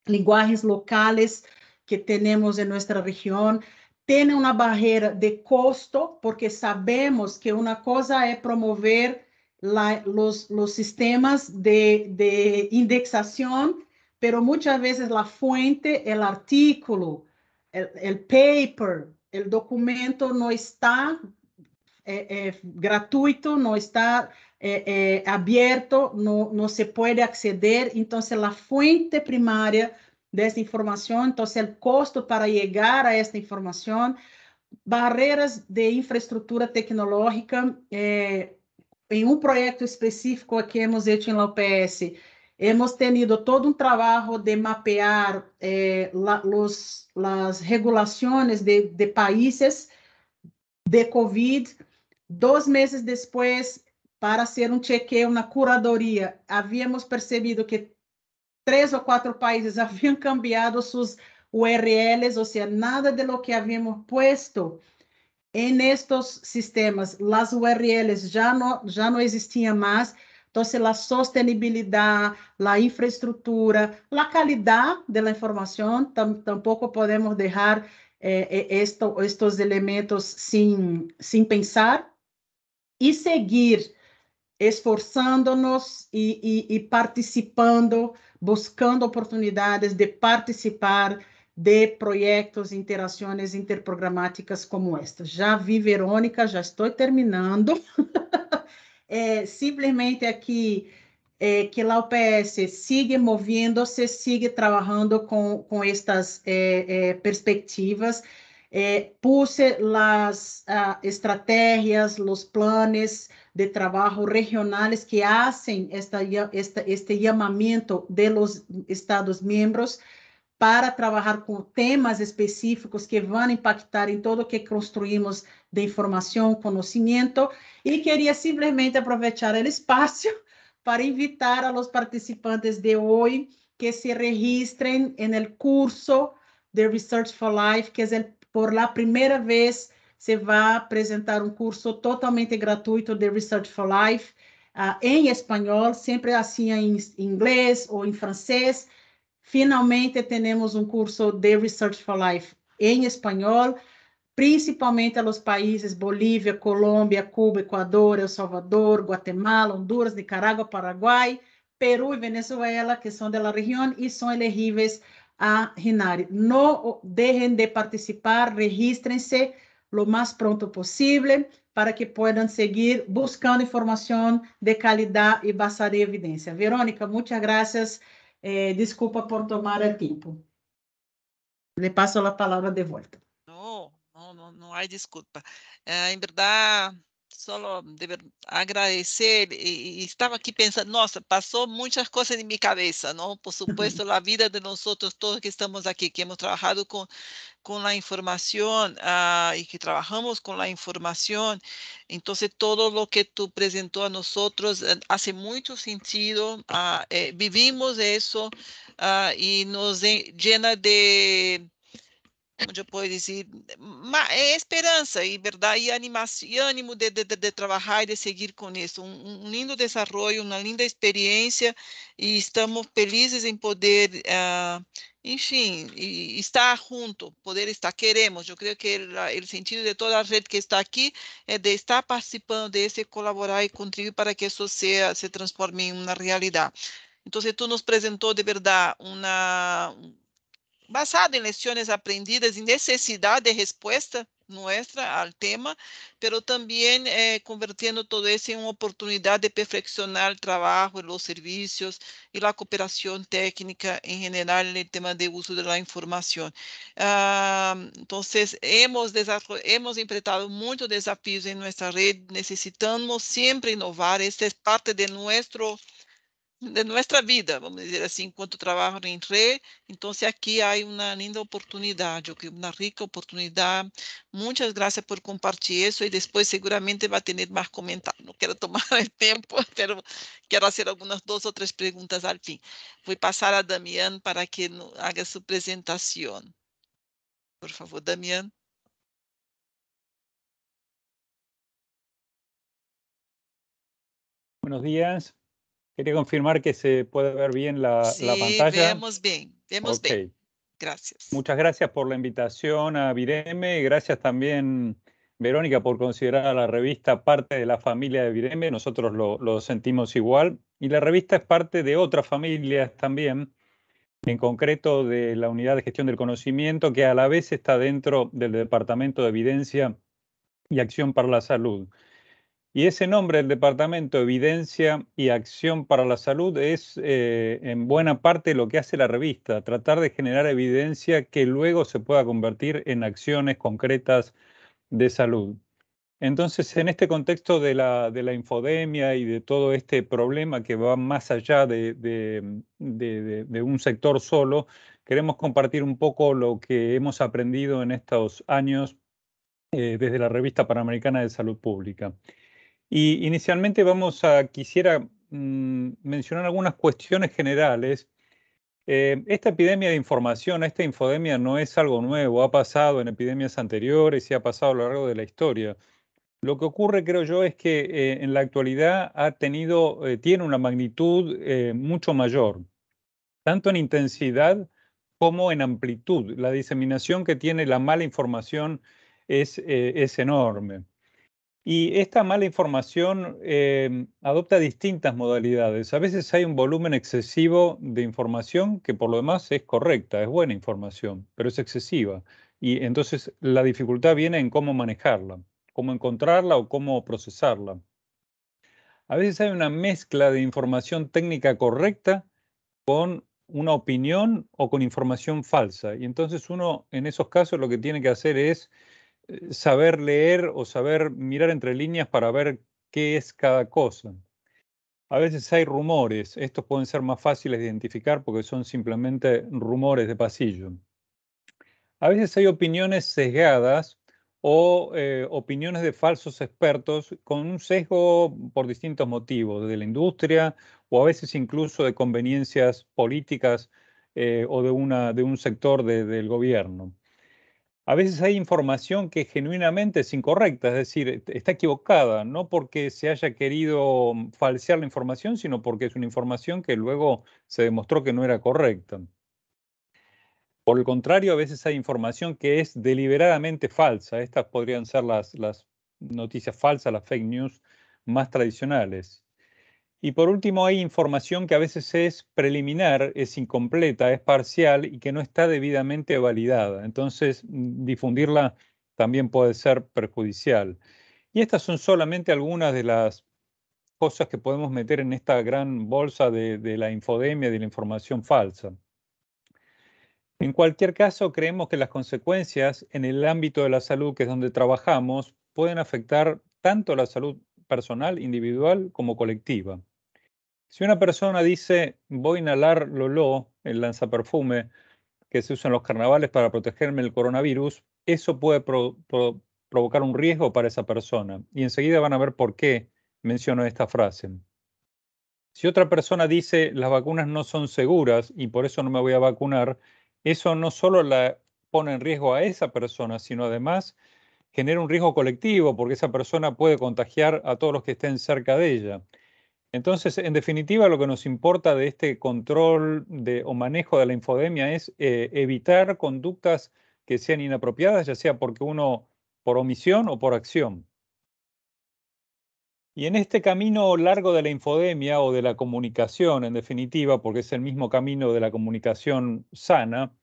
linguagens locais que temos em nossa região. Tiene una barrera de costo, porque sabemos que una cosa es promover los, los sistemas de, de pero muchas veces la fuente, el artículo, el paper, el documento no está eh, eh, gratuito, no está eh, abierto, no no se puede acceder. Entonces, la fuente primaria... dessa informação, então, o custo para chegar a esta informação, barreiras de infraestrutura tecnológica. Eh, em um projeto específico que hemos feito em la UPS, hemos tenido todo um trabalho de mapear eh, los, las regulações de, de países de COVID. Dois meses depois, para ser um chequeio na curadoria, havíamos percebido que três ou quatro países haviam cambiado suas URLs, ou seja, nada de lo que havíamos puesto em estes sistemas, as URLs já não, já não existiam mais, então, a sostenibilidade, a infraestrutura, a qualidade da informação, tampouco podemos deixar eh, eh, esto, estes elementos sem, sem pensar e seguir esforçando-nos e, e, e participando buscando oportunidades de participar de projetos, interações interprogramáticas como esta. Já vi, Verônica, já estou terminando. é, eh, simplesmente aqui, é, eh, que lá o PS sigue movendo-se, sigue trabalhando com, com estas é, perspectivas, puse as ah, estratégias, os planos, de trabajo regionales que hacen esta, este llamamiento de los Estados miembros para trabajar con temas específicos que van a impactar en todo lo que construimos de información, conocimiento y quería simplemente aprovechar el espacio para invitar a los participantes de hoy que se registren en el curso de Research for Life, que es por la primera vez você vai apresentar um curso totalmente gratuito de Research for Life uh, em espanhol, sempre assim em inglês ou em francês. Finalmente, temos um curso de Research for Life em espanhol, principalmente nos países Bolívia, Colômbia, Cuba, Equador, El Salvador, Guatemala, Honduras, Nicarágua, Paraguai, Peru e Venezuela, que são da região e são elegíveis a RINARI. Não deixem de participar, registrem-se lo más pronto posible para que puedan seguir buscando información de calidad y basada en evidencia. Verónica, muchas gracias. Eh, disculpa por tomar el tiempo. Le paso la palabra de vuelta. No, no, no, no hay disculpa. Eh, en verdad, solo de agradecer y, estaba aquí pensando, nossa, pasó muchas cosas en mi cabeza, ¿no? Por supuesto, la vida de nosotros todos que estamos aquí, que hemos trabajado con, con la información ah, y que trabajamos con la información. Entonces, todo lo que tú presentó a nosotros eh, hace mucho sentido, ah, eh, vivimos eso ah, y nos llena de onde posso dizer, é esperança e verdade e animação e ânimo de, de, de, trabalhar e de seguir com isso um, um, lindo desenvolvimento uma linda experiência e estamos felizes em poder uh, enfim estar junto poder estar queremos eu creio que o sentido de toda a rede que está aqui é de estar participando desse colaborar e contribuir para que isso seja, se transforme em uma realidade então, tu nos apresentou de verdade uma basada en lecciones aprendidas y necesidad de respuesta nuestra al tema, pero también eh, convirtiendo todo eso en una oportunidad de perfeccionar el trabajo, los servicios y la cooperación técnica en general en el tema de uso de la información. entonces, hemos, hemos enfrentado muchos desafíos en nuestra red, necesitamos siempre innovar, esta es parte de nuestro de nuestra vida, vamos a decir así, cuanto trabajo en red. Entonces aquí hay una linda oportunidad, una rica oportunidad. Muchas gracias por compartir eso y después seguramente va a tener más comentarios. No quiero tomar el tiempo, pero quiero hacer algunas dos o tres preguntas al fin. Voy a pasar a Damián para que haga su presentación. Por favor, Damián. Buenos días. Quería confirmar que se puede ver bien la, sí, pantalla. Vemos bien, vemos bien. Gracias. Muchas gracias por la invitación a Vireme. Gracias también, Verónica, por considerar a la revista parte de la familia de Vireme. Nosotros lo sentimos igual. Y la revista es parte de otras familias también, en concreto de la unidad de gestión del conocimiento, que a la vez está dentro del Departamento de Evidencia y Acción para la Salud. Y ese nombre el departamento, Evidencia y Acción para la Salud, es eh, en buena parte lo que hace la revista, tratar de generar evidencia que luego se pueda convertir en acciones concretas de salud. Entonces, en este contexto de la, infodemia y de todo este problema que va más allá de, un sector solo, queremos compartir un poco lo que hemos aprendido en estos años eh, desde la revista Panamericana de Salud Pública. Y inicialmente vamos a, quisiera mm, mencionar algunas cuestiones generales. Eh, esta epidemia de información, esta infodemia no es algo nuevo, ha pasado en epidemias anteriores y ha pasado a lo largo de la historia. Lo que ocurre, creo yo, es que eh, en la actualidad ha tenido, eh, tiene una magnitud mucho mayor, tanto en intensidad como en amplitud. La diseminación que tiene la mala información es enorme. Y esta mala información eh, adopta distintas modalidades. A veces hay un volumen excesivo de información que por lo demás es correcta, es buena información, pero es excesiva. Y entonces la dificultad viene en cómo manejarla, cómo encontrarla o cómo procesarla. A veces hay una mezcla de información técnica correcta con una opinión o con información falsa. Y entonces uno en esos casos lo que tiene que hacer es eh, saber leer o saber mirar entre líneas para ver qué es cada cosa. A veces hay rumores, estos pueden ser más fáciles de identificar porque son simplemente rumores de pasillo. A veces hay opiniones sesgadas o eh, opiniones de falsos expertos con un sesgo por distintos motivos, de la industria o a veces incluso de conveniencias políticas eh, o de, de un sector del gobierno a veces hay información que genuinamente es incorrecta, es decir, e, está equivocada, no porque se haya querido mm, falsear la información, sino porque es una información que luego se demostró que no era correcta. Por el contrario, a veces hay información que es deliberadamente falsa. Estas podrían ser las, las noticias falsas, las fake news más tradicionales. Y por último, hay información que a veces es preliminar, es incompleta, es parcial y que no está debidamente validada. Entonces, mm, difundirla también puede ser perjudicial. Y estas son solamente algunas de las cosas que podemos meter en esta gran bolsa de, la infodemia, de la información falsa. En cualquier caso, creemos que las consecuencias en el ámbito de la salud, que es donde trabajamos, pueden afectar tanto la salud personal, individual como colectiva. Si una persona dice, voy a inhalar Lolo, el lanzaperfume que se usa en los carnavales para protegerme del coronavirus, eso puede provocar un riesgo para esa persona. Y enseguida van a ver por qué menciono esta frase. Si otra persona dice, las vacunas no son seguras y por eso no me voy a vacunar, eso no solo la pone en riesgo a esa persona, sino además genera un riesgo colectivo porque esa persona puede contagiar a todos los que estén cerca de ella. Entonces, en definitiva, lo que nos importa de este control o manejo de la infodemia es eh, evitar conductas que sean inapropiadas, ya sea porque uno por omisión o por acción. Y en este camino largo de la infodemia o de la comunicación, en definitiva, porque es el mismo camino de la comunicación sana,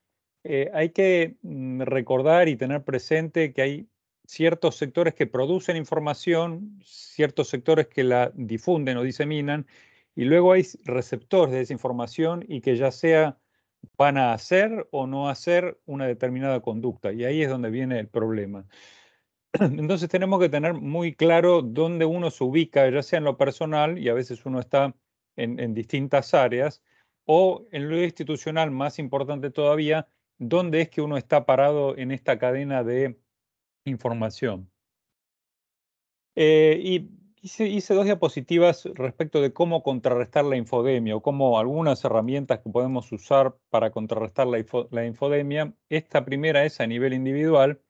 eh, hay que mm, recordar y tener presente que hay ciertos sectores que producen información, ciertos sectores que la difunden o diseminan, y luego hay receptores de esa información y que ya sea van a hacer o no hacer una determinada conducta. Y ahí es donde viene el problema. Entonces tenemos que tener muy claro dónde uno se ubica, ya sea en lo personal, y a veces uno está en, distintas áreas, o en lo institucional, más importante todavía, dónde es que uno está parado en esta cadena de información. Eh, y hice, dos diapositivas respecto de cómo contrarrestar la infodemia o cómo algunas herramientas que podemos usar para contrarrestar la, infodemia. Esta primera es a nivel individual.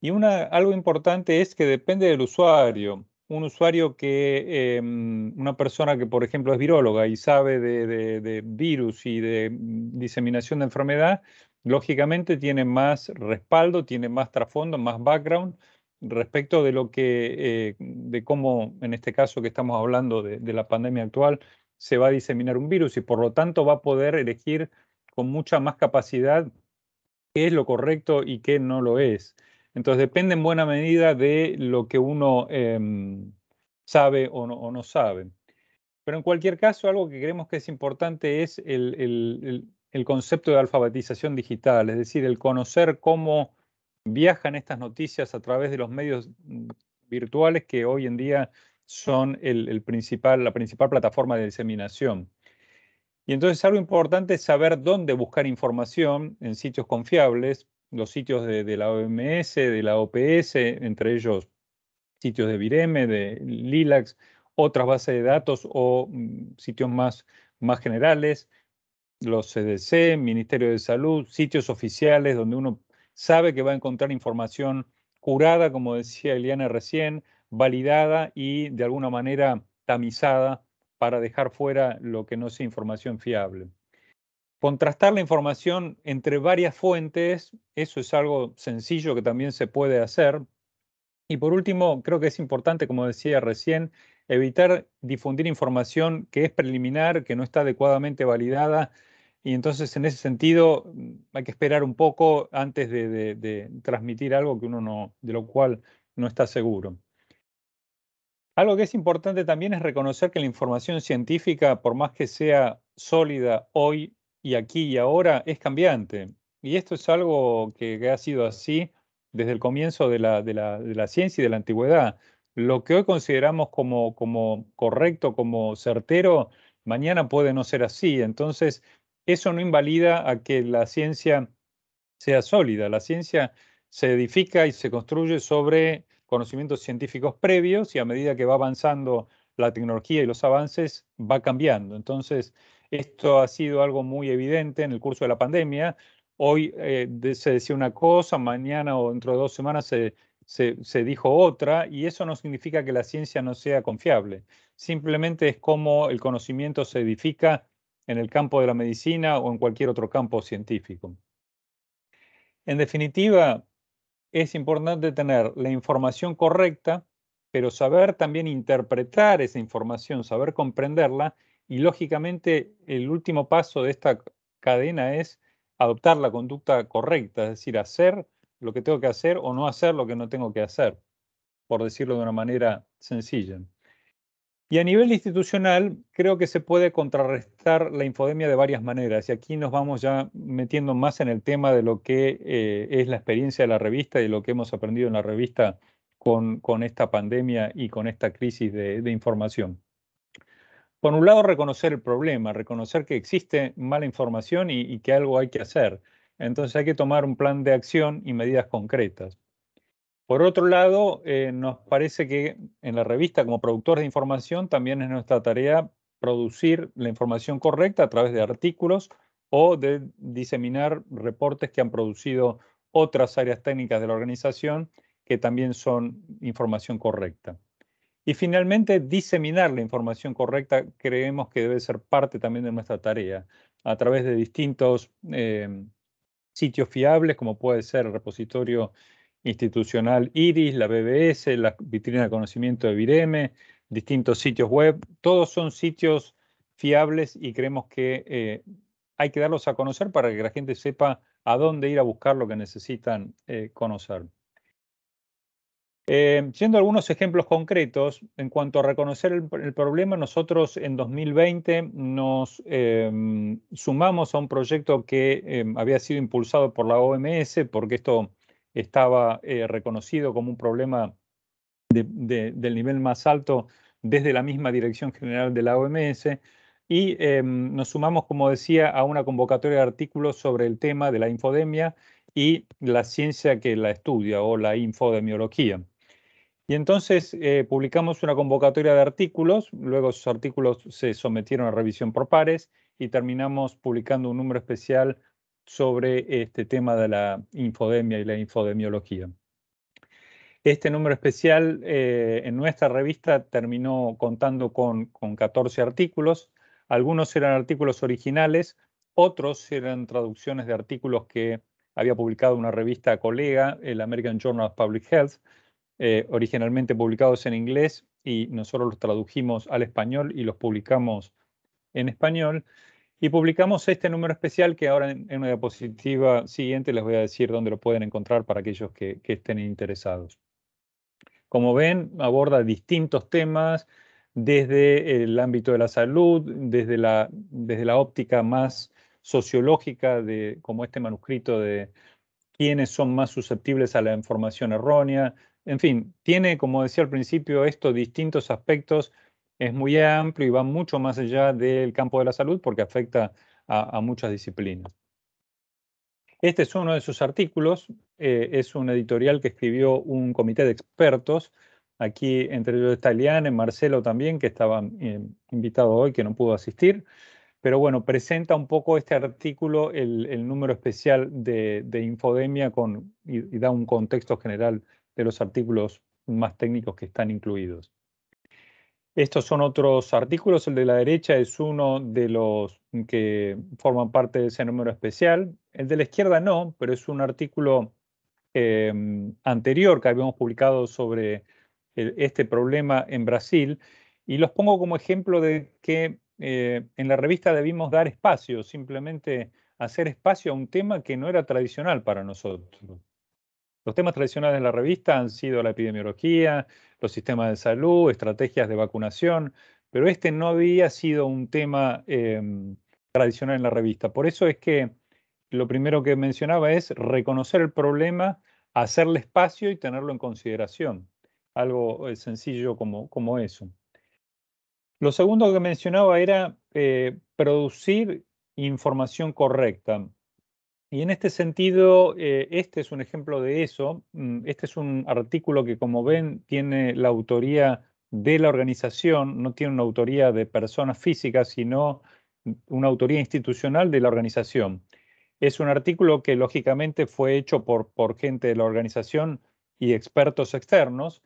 Y una, algo importante es que depende del usuario. Un usuario que, em, una persona que por ejemplo es viróloga y sabe de, de virus y de mm, diseminación de enfermedad, lógicamente tiene más respaldo, tiene más trasfondo, más background respecto de lo que, eh, de cómo, en este caso que estamos hablando de, la pandemia actual, se va a diseminar un virus y por lo tanto va a poder elegir con mucha más capacidad qué es lo correcto y qué no lo es. Entonces depende en buena medida de lo que uno em, sabe o no, sabe. Pero en cualquier caso, algo que creemos que es importante es el el concepto de alfabetización digital, es decir, el conocer cómo viajan estas noticias a través de los medios mm, virtuales que hoy en día son la principal plataforma de diseminación. Y entonces algo importante es saber dónde buscar información en sitios confiables, los sitios de, la OMS, de la OPS, entre ellos sitios de Vireme, de Lilacs, otras bases de datos o mm, sitios más generales los CDC, Ministerio de Salud, sitios oficiales donde uno sabe que va a encontrar información curada, como decía Eliana recién, validada y de alguna manera tamizada para dejar fuera lo que no sea información fiable. Contrastar la información entre varias fuentes, eso es algo sencillo que también se puede hacer. Y por último, creo que es importante, como decía recién, evitar difundir información que es preliminar, que no está adecuadamente validada y entonces, en ese sentido, mm, hay que esperar un poco antes de, transmitir algo que uno no, de lo cual no está seguro. Algo que es importante también es reconocer que la información científica, por más que sea sólida hoy y aquí y ahora, es cambiante. Y esto es algo que, ha sido así desde el comienzo de la, de la, de la ciencia y de la antigüedad. Lo que hoy consideramos como, como correcto, como certero, mañana puede no ser así. Entonces, eso no invalida a que la ciencia sea sólida. La ciencia se edifica y se construye sobre conocimientos científicos previos y a medida que va avanzando la tecnología y los avances, va cambiando. Entonces, esto ha sido algo muy evidente en el curso de la pandemia. Hoy eh, se decía una cosa, mañana o dentro de dos semanas se, se, dijo otra, y eso no significa que la ciencia no sea confiable. Simplemente es como el conocimiento se edifica en el campo de la medicina o en cualquier otro campo científico. En definitiva, es importante tener la información correcta, pero saber también interpretar esa información, saber comprenderla y lógicamente el último paso de esta cadena es adoptar la conducta correcta, es decir, hacer lo que tengo que hacer o no hacer lo que no tengo que hacer, por decirlo de una manera sencilla. Y a nivel institucional, creo que se puede contrarrestar la infodemia de varias maneras. Y aquí nos vamos ya metiendo más en el tema de lo que eh, es la experiencia de la revista y lo que hemos aprendido en la revista con, esta pandemia y con esta crisis de, información. Por un lado, reconocer el problema, reconocer que existe mala información y que algo hay que hacer. Entonces hay que tomar un plan de acción y medidas concretas. Por otro lado, eh, nos parece que en la revista, como productores de información, también es nuestra tarea producir la información correcta a través de artículos o de diseminar reportes que han producido otras áreas técnicas de la organización que también son información correcta. Y finalmente, diseminar la información correcta creemos que debe ser parte también de nuestra tarea a través de distintos eh, sitios fiables, como puede ser el repositorio institucional IRIS, la BBS, la vitrina de conocimiento de Vireme, distintos sitios web. Todos son sitios fiables y creemos que eh, hay que darlos a conocer para que la gente sepa a dónde ir a buscar lo que necesitan eh, conocer. siendo em, algunos ejemplos concretos, en cuanto a reconocer el, problema, nosotros en 2020 nos em, sumamos a un proyecto que em, había sido impulsado por la OMS, porque esto estaba eh, reconocido como un problema del nivel más alto desde la misma Dirección General de la OMS. Y em, nos sumamos, como decía, a una convocatoria de artículos sobre el tema de la infodemia y la ciencia que la estudia o la infodemiología. Y entonces eh, publicamos una convocatoria de artículos, luego esos artículos se sometieron a revisión por pares y terminamos publicando un número especial sobre este tema de la infodemia y la infodemiología. Este número especial eh, en nuestra revista terminó contando con, con 14 artículos. Algunos eran artículos originales, otros eran traducciones de artículos que había publicado una revista colega, el American Journal of Public Health, eh, originalmente publicados en inglés y nosotros los tradujimos al español y los publicamos en español. Y publicamos este número especial que ahora en, una diapositiva siguiente les voy a decir dónde lo pueden encontrar para aquellos que, estén interesados. Como ven, aborda distintos temas desde el ámbito de la salud, desde la, desde la óptica más sociológica, de, como este manuscrito de quiénes son más susceptibles a la información errónea. En fin, tiene, como decía al principio, estos distintos aspectos es muy amplio y va mucho más allá del campo de la salud porque afecta a, muchas disciplinas. Este es uno de sus artículos, eh, es un editorial que escribió un comité de expertos. Aquí entre ellos está Eliane, Marcelo también, que estaba eh, invitado hoy, que no pudo asistir. Pero bueno, presenta un poco este artículo, el, número especial de, infodemia con, y da un contexto general de los artículos más técnicos que están incluidos. Estos son otros artículos. El de la derecha es uno de los que forman parte de ese número especial. El de la izquierda no, pero es un artículo em, anterior que habíamos publicado sobre este problema en Brasil. Y los pongo como ejemplo de que eh, en la revista debimos dar espacio, simplemente hacer espacio a un tema que no era tradicional para nosotros. Los temas tradicionales de la revista han sido la epidemiología, los sistemas de salud, estrategias de vacunación, pero este no había sido un tema em, tradicional en la revista. Por eso es que lo primero que mencionaba es reconocer el problema, hacerle espacio y tenerlo en consideración. Algo eh, sencillo como, eso. Lo segundo que mencionaba era eh, producir información correcta. Y en este sentido, eh, este es un ejemplo de eso. Mm, este es un artículo que, como ven, tiene la autoría de la organización, no tiene una autoría de personas físicas, sino una autoría institucional de la organización. Es un artículo que lógicamente fue hecho por, por gente de la organización y expertos externos,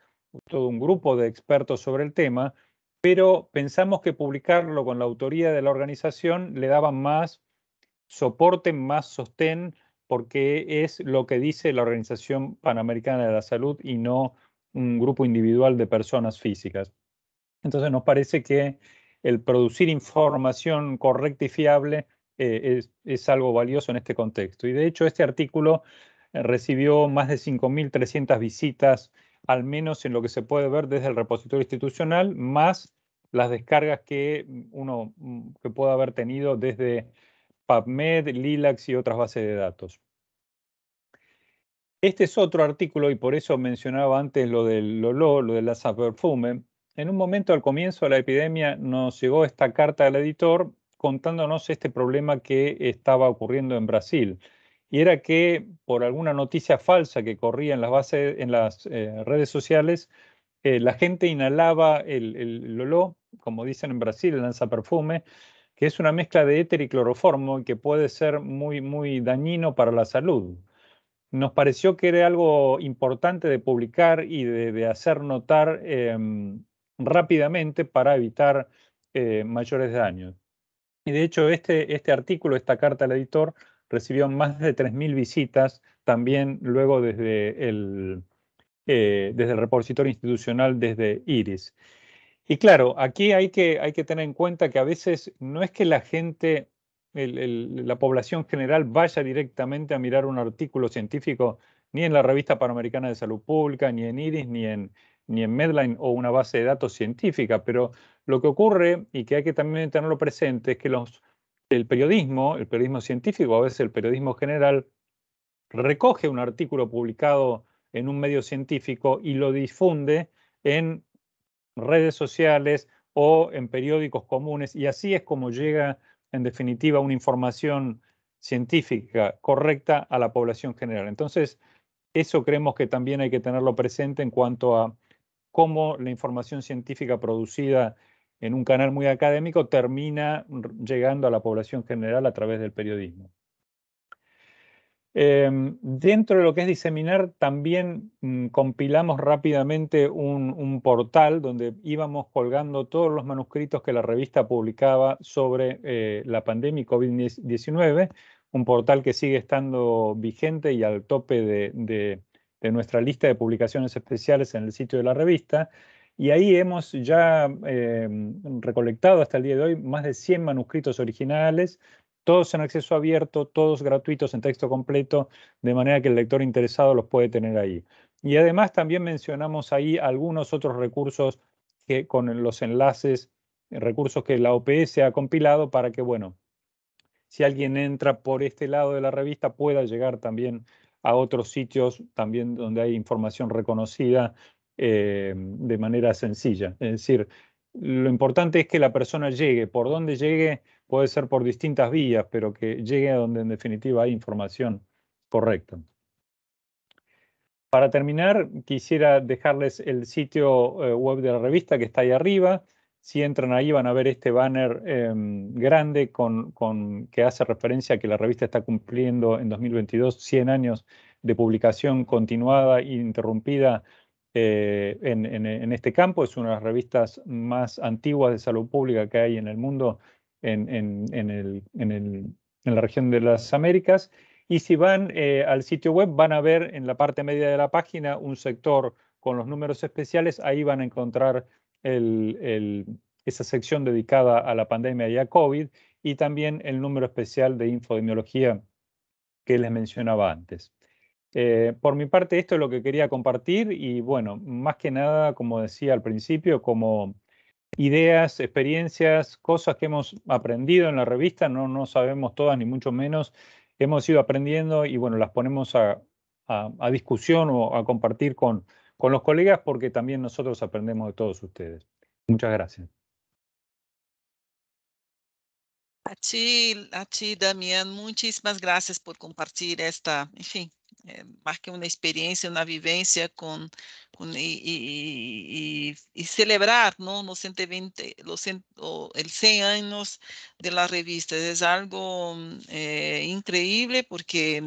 todo un grupo de expertos sobre el tema, pero pensamos que publicarlo con la autoría de la organización le daba más soporte más sostén porque es lo que dice la Organización Panamericana de la Salud y no un grupo individual de personas físicas. Entonces nos parece que el producir información correcta y fiable eh, es, es, algo valioso en este contexto. Y de hecho este artículo eh, recibió más de 5.300 visitas, al menos en lo que se puede ver desde el repositorio institucional, más las descargas que mm, uno mm, que pueda haber tenido desde PubMed, Lilacs y otras bases de datos. Este es otro artículo y por eso mencionaba antes lo del Lolo, lo del la perfume. En un momento al comienzo de la epidemia nos llegó esta carta del editor contándonos este problema que estaba ocurriendo en Brasil. Y era que por alguna noticia falsa que corría en las, bases, en las eh, redes sociales, eh, la gente inhalaba el, Lolo, como dicen en Brasil, el perfume que es una mezcla de éter y cloroformo que puede ser muy, muy dañino para la salud. Nos pareció que era algo importante de publicar y de, hacer notar em, rápidamente para evitar eh, mayores daños. Y de hecho, este, este artículo, esta carta al editor, recibió más de 3.000 visitas también luego desde el, eh, desde el repositorio institucional, desde IRIS. Y claro, aquí hay que, tener en cuenta que a veces no es que la gente, la población general vaya directamente a mirar un artículo científico ni en la revista Panamericana de Salud Pública, ni en IRIS, ni en, ni en Medline o una base de datos científica, pero lo que ocurre y que hay que también tenerlo presente es que el periodismo, el periodismo científico, a veces el periodismo general, recoge un artículo publicado en un medio científico y lo difunde en redes sociales o en periódicos comunes. Y así es como llega, en definitiva, una información científica correcta a la población general. Entonces, eso creemos que también hay que tenerlo presente en cuanto a cómo la información científica producida en un canal muy académico termina llegando a la población general a través del periodismo. Eh, dentro de lo que es diseminar, también mm, compilamos rápidamente un, portal donde íbamos colgando todos los manuscritos que la revista publicaba sobre eh, la pandemia COVID-19, un portal que sigue estando vigente y al tope de, nuestra lista de publicaciones especiales en el sitio de la revista. Y ahí hemos ya eh, recolectado hasta el día de hoy más de 100 manuscritos originales, todos en acceso abierto, todos gratuitos en texto completo, de manera que el lector interesado los puede tener ahí. Y además también mencionamos ahí algunos otros recursos que con los enlaces, recursos que la OPS ha compilado para que, bueno, si alguien entra por este lado de la revista pueda llegar también a otros sitios también donde hay información reconocida eh, de manera sencilla. Es decir, lo importante es que la persona llegue, por donde llegue, puede ser por distintas vías, pero que llegue a donde en definitiva hay información correcta. Para terminar, quisiera dejarles el sitio eh, web de la revista que está ahí arriba. Si entran ahí van a ver este banner em, grande con, que hace referencia a que la revista está cumpliendo en 2022 100 años de publicación continuada e interrumpida eh, en, en, este campo. Es una de las revistas más antiguas de salud pública que hay en el mundo en, en, en, el, el, en, la región de las Américas. Y si van eh, al sitio web, van a ver en la parte media de la página un sector con los números especiales. Ahí van a encontrar el, esa sección dedicada a la pandemia y a COVID y también el número especial de infodemiología que les mencionaba antes. Eh, por mi parte, esto es lo que quería compartir y bueno, más que nada, como decía al principio, como ideas, experiencias, cosas que hemos aprendido en la revista, no, no sabemos todas ni mucho menos, hemos ido aprendiendo y bueno, las ponemos a, discusión o a compartir con, con los colegas porque también nosotros aprendemos de todos ustedes. Muchas gracias. A ti, a ti, Damián, muchísimas gracias por compartir esta, enfim, é, que uma experiência, uma vivência com, e, celebrar não, os 120, os 100, o, el 100 anos da revista. É algo é, incrível porque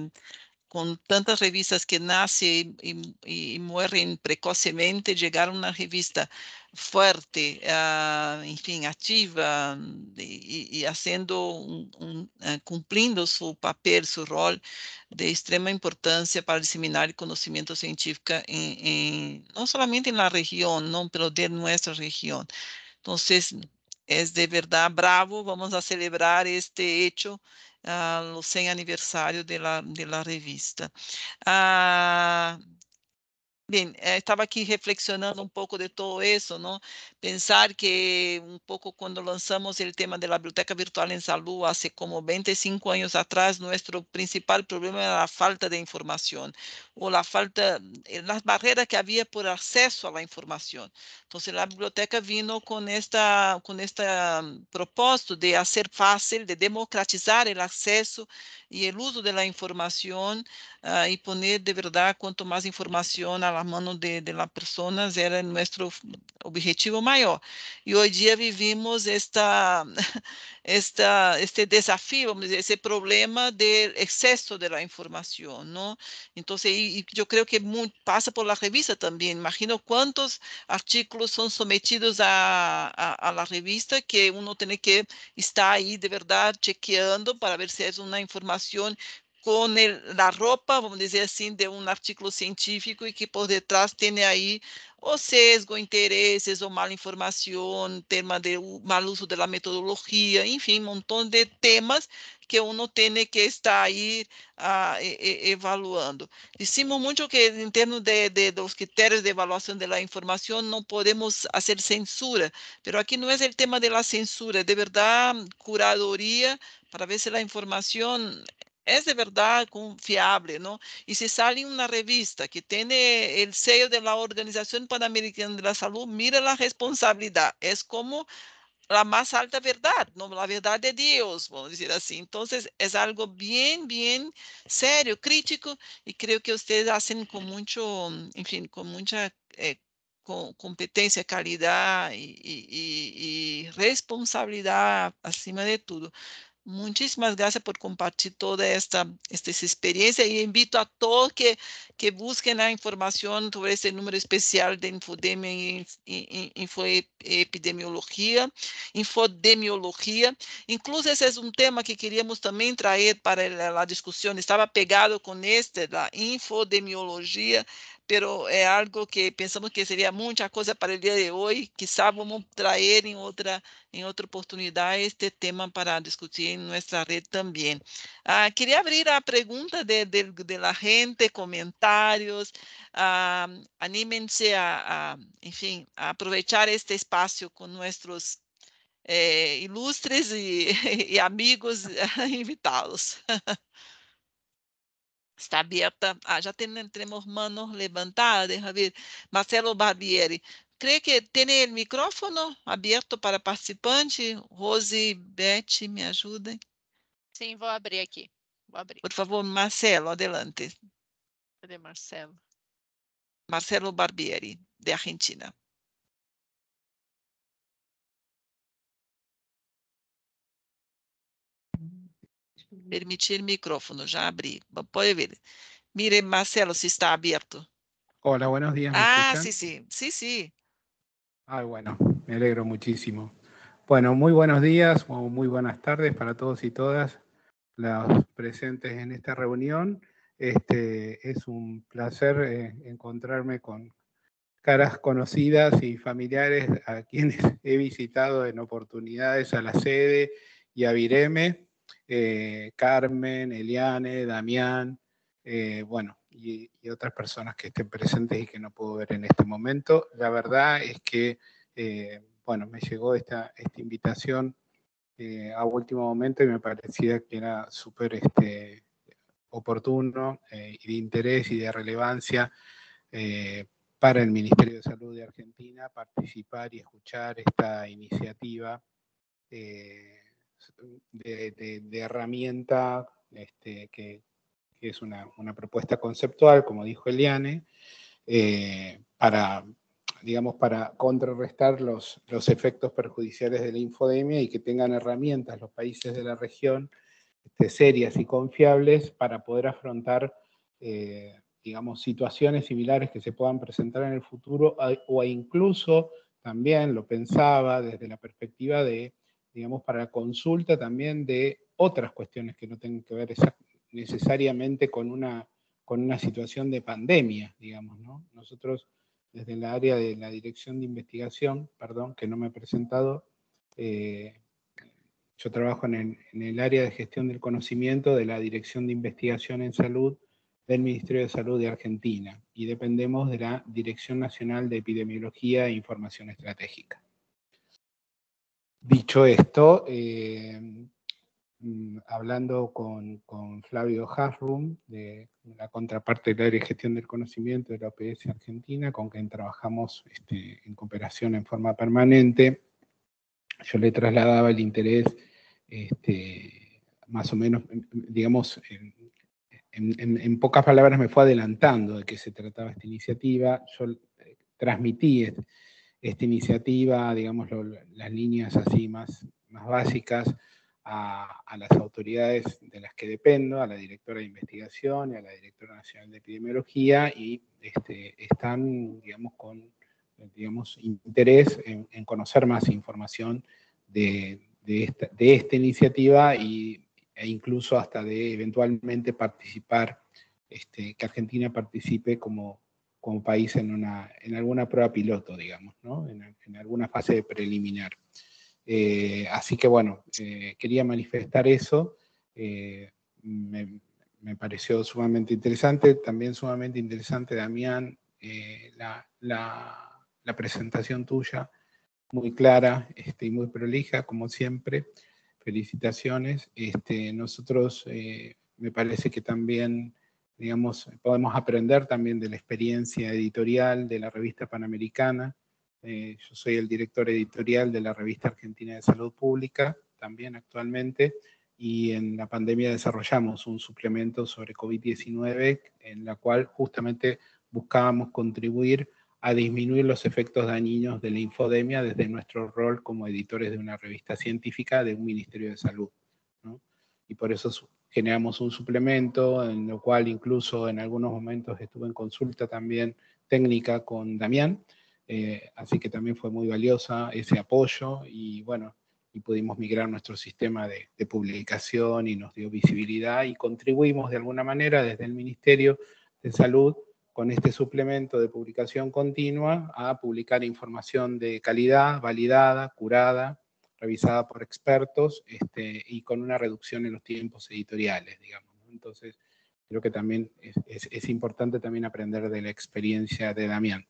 com tantas revistas que nascem e, e morrem precocemente, chegar a uma revista fuerte, uh, enfim, ativa e, e fazendo um, uh, seu papel, seu rol de extrema importância para disseminar conhecimento científico não somente na região, não pelo de nossa região. Então, é de verdade bravo, vamos a celebrar este hecho uh, ah, 100 aniversário da revista. Uh, Bien, eh, estaba aquí reflexionando un poco de todo eso, ¿no? Pensar que un poco cuando lanzamos el tema de la biblioteca virtual en salud hace como 25 años atrás, nuestro principal problema era la falta de información o la falta, eh, las barreras que había por acceso a la información. Entonces la biblioteca vino con esta, con este mm, propósito de hacer fácil, de democratizar el acceso y el uso de la información ah, y poner de verdad cuanto más información a la mano manos de, las personas era nuestro objetivo mayor. Y hoy día vivimos esta, esta, este desafío, ese problema del exceso de la información, ¿no? Entonces, y, yo creo que muy, pasa por la revista también. Imagino cuántos artículos son sometidos a, a la revista que uno tiene que estar ahí de verdad chequeando para ver si es una información com a roupa, vamos dizer assim, de um artigo científico e que por detrás tem aí o sesgo, interesses, ou mal informação, tema de mal uso da metodologia, enfim, um montão de temas que uno tem que estar aí ah, evaluando. Dizemos muito que, em termos de, de, dos critérios de avaliação da informação, não podemos fazer censura, mas aqui não é o tema da censura, é de verdade, curadoria, para ver se a informação es de verdad confiable, ¿no? Y si sale una revista que tiene el sello de la Organización Panamericana de la Salud, mira la responsabilidad, es como la más alta verdad, ¿no? La verdad de Dios, vamos a decir así. Entonces, es algo bien, bien serio, crítico, y creo que ustedes hacen con mucho, mm, en fin, con mucha... Eh, competencia, calidad y responsabilidad, encima de todo. Muchísimas gracias por compartir toda esta, esta, experiencia y invito a todos que, que busquen la información sobre este número especial de infodemia y, y, y infoepidemiología, infodemiología. Incluso ese es un tema que queríamos también traer para la, la discusión. Estaba pegado con este, la infodemiología, pero é algo que pensamos que seria muita coisa para o dia de hoje. Quizá vamos trazer em outra em outra oportunidade este tema para discutir em nossa rede também. Ah, queria abrir a pergunta de, de, de la gente, comentários. Ah, Animem-se a, a, enfim, a aproveitar este espaço com nossos eh, ilustres e, e amigos invitados. Está aberta ah, já ten, tenemos manos levantadas, a ver, Marcelo Barbieri, Creio que tem o micrófono aberto para participante? Rose, Beth, me ajudem. Sim, vou abrir aqui. Vou abrir. Por favor, Marcelo, adelante. Cadê Marcelo? Marcelo Barbieri, de Argentina. el micrófono, ya abrí. Puede ver. Mire, Marcelo, si está abierto. Hola, buenos días. Ah, sí, sí, sí, sí. Ay, bueno, me alegro muchísimo. Bueno, muy buenos días o muy buenas tardes para todos y todas los presentes en esta reunión. Este, es un placer eh, encontrarme con caras conocidas y familiares a quienes he visitado en oportunidades a la sede y a Vireme eh, Carmen, Eliane, Damián, eh, bueno, y, otras personas que estén presentes y que no puedo ver en este momento. La verdad es que, eh, bueno, me llegó esta, esta invitación a último momento y me parecía que era súper este, oportuno y de interés y de relevancia para el Ministerio de Salud de Argentina participar y escuchar esta iniciativa de, herramienta este, que, es una, propuesta conceptual, como dijo Eliane, eh, para, digamos, para contrarrestar los, los efectos perjudiciales de la infodemia y que tengan herramientas los países de la región este, serias y confiables para poder afrontar, eh, digamos, situaciones similares que se puedan presentar en el futuro o incluso también lo pensaba desde la perspectiva de digamos, para la consulta también de otras cuestiones que no tengan que ver necesariamente con una, con una situación de pandemia, digamos, ¿no? Nosotros desde el área de la dirección de investigación, perdón, que no me he presentado, eh, yo trabajo en el, área de gestión del conocimiento de la Dirección de Investigación en Salud del Ministerio de Salud de Argentina y dependemos de la Dirección Nacional de Epidemiología e Información Estratégica. Dicho esto, eh, mm, hablando con, Flavio Hasrum, de la contraparte del área de gestión del conocimiento de la OPS Argentina, con quien trabajamos este, en cooperación en forma permanente, yo le trasladaba el interés, este, más o menos, em, em, digamos, en, en, pocas palabras me fue adelantando de qué se trataba esta iniciativa, yo eh, transmití esta iniciativa, digamos, las líneas así más, más básicas a, las autoridades de las que dependo, a la directora de investigación y a la directora nacional de epidemiología, y este, están, digamos, con digamos, interés en, conocer más información de, de, esta, iniciativa y, e incluso hasta de eventualmente participar, este, que Argentina participe como como país en, una, en alguna prueba piloto, digamos, ¿no? en, alguna fase preliminar. Eh, así que bueno, eh, quería manifestar eso. Eh, me, pareció sumamente interesante, también sumamente interesante, Damián, la, presentación tuya, muy clara este, y muy prolija, como siempre. Felicitaciones. Este, nosotros me parece que también digamos, podemos aprender también de la experiencia editorial de la revista Panamericana. Eh, yo soy el director editorial de la revista Argentina de Salud Pública, también actualmente, y en la pandemia desarrollamos un suplemento sobre COVID-19 en la cual justamente buscábamos contribuir a disminuir los efectos dañinos de la infodemia desde nuestro rol como editores de una revista científica de un Ministerio de Salud. Y por eso generamos un suplemento, en lo cual incluso en algunos momentos estuve en consulta también técnica con Damián, eh, así que también fue muy valiosa ese apoyo y bueno, y pudimos migrar nuestro sistema de publicación y nos dio visibilidad y contribuimos de alguna manera desde el Ministerio de Salud con este suplemento de publicación continua a publicar información de calidad, validada, curada, revisada por expertos este, y con una reducción en los tiempos editoriales, digamos. Entonces, creo que también es, importante también aprender de la experiencia de Damián.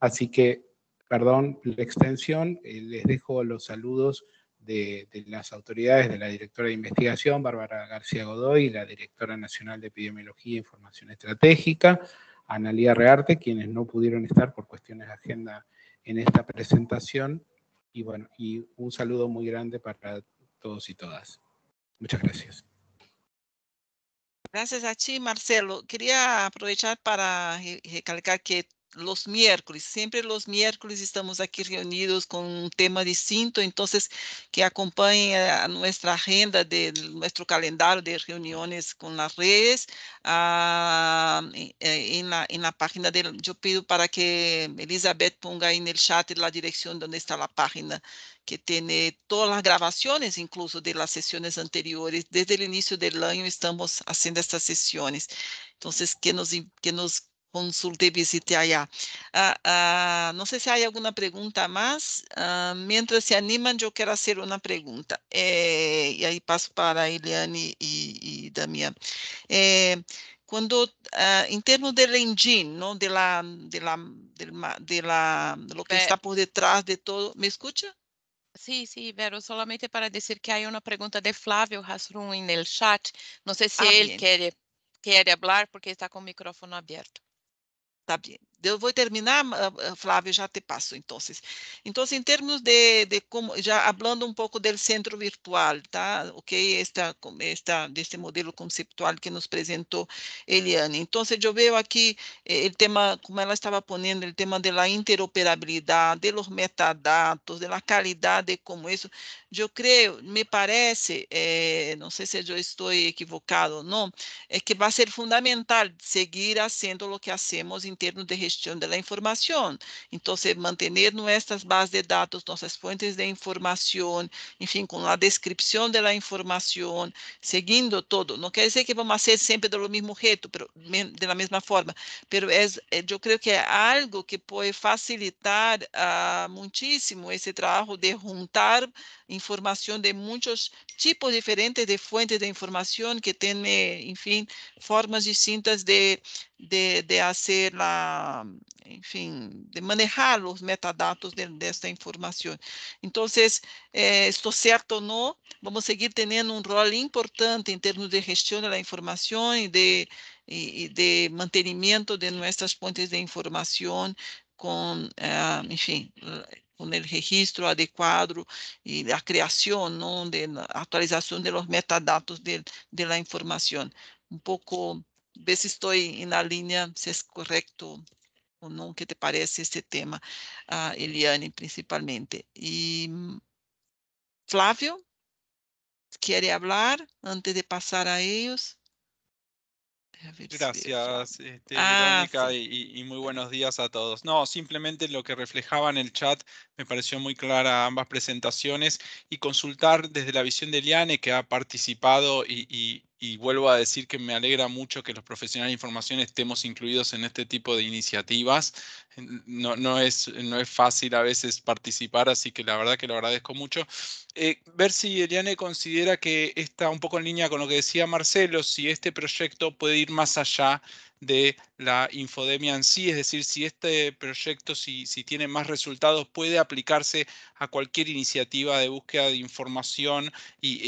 Así que, perdón la extensión, eh, les dejo los saludos de, las autoridades, de la directora de investigación, Bárbara García Godoy, la directora nacional de epidemiología e información estratégica, Analía Rearte, quienes no pudieron estar por cuestiones de agenda en esta presentación, y bueno, y un saludo muy grande para todos y todas. Muchas gracias. Gracias a ti, Marcelo. Quería aprovechar para recalcar que los miércoles, siempre los miércoles estamos aquí reunidos con un tema distinto, entonces que acompañe a nuestra agenda de nuestro calendario de reuniones con las redes. Ah, e, e, en, la, en, la, página del, yo pido para que Elizabeth ponga en el chat la dirección donde está la página que tiene todas las grabaciones, incluso de las sesiones anteriores. Desde el inicio del año estamos haciendo estas sesiones. Entonces, que nos, que nos consulte visite allá. Uh, ah, uh, ah, não sei se há alguma pergunta mais. Uh, mientras se animam, eu quero fazer uma pergunta. Eh, e aí passo para Eliane e, e Damián. Eh, é, quando, em termos de engine, não, de la, de la, de la, de la, lo que está por detrás de todo, me escucha? Sí, sí, Vero, solamente para decir que hay una pregunta de Flavio Hasrun en el chat. No sé si ah, él bien. quiere, quiere hablar porque está con el micrófono abierto. Está bien. Eu vou terminar, ah, ah, Flávio, já te passo, então. Então, em termos de, de como, já falando um pouco do centro virtual, tá? O que é esta, esta, deste modelo conceptual que nos apresentou Eliane. Então, eu vejo aqui o eh, tema, como ela estava ponendo, o tema da interoperabilidade, de los metadatos, da qualidade como isso. Eu creio, me parece, eh, não sei se eu estou equivocado ou não, é que vai ser fundamental seguir fazendo o que hacemos em termos de gestión de informação. Então, manter nossas bases de dados, nossas fontes de informação, enfim, com a descrição da de seguindo todo. Não quer dizer que vamos fazer sempre do mesmo jeito, de la mesma forma, pero eu eh, yo que é algo que pode facilitar uh, ah, muitíssimo esse trabalho de juntar informação de muitos tipos diferentes de fontes de informação que tem, enfim, formas distintas de, de, de hacer la, enfim, de manejar los metadatos de, de esta información. Entonces, eh, esto cierto o no, vamos a seguir teniendo un rol importante en términos de gestión de la información y de, y, y de mantenimiento de nuestras fuentes de información con, eh, ah, enfim, com o registro adequado e a criação, não, de atualização dos metadados de, de la informação. Um pouco, ver se estou na linha, se é correto o no? ¿Qué te parece este tema, ah, Eliane, principalmente? Y mm, Flavio, ¿quiere hablar antes de pasar a ellos? Gracias, este, ah, y, muy buenos días a todos. No, simplemente lo que reflejaba en el chat me pareció muy clara ambas presentaciones y consultar desde la visión de Eliane, que ha participado y y vuelvo a decir que me alegra mucho que los profesionales de información estemos incluidos en este tipo de iniciativas. No, no, es, no es fácil a veces participar, así que la verdad que lo agradezco mucho. Eh, ver si Eliane considera que está un poco en línea con lo que decía Marcelo, si este proyecto puede ir más allá de la infodemia en sí, es decir, si este proyecto, si, si tiene más resultados, puede aplicarse a cualquier iniciativa de búsqueda de información y, de...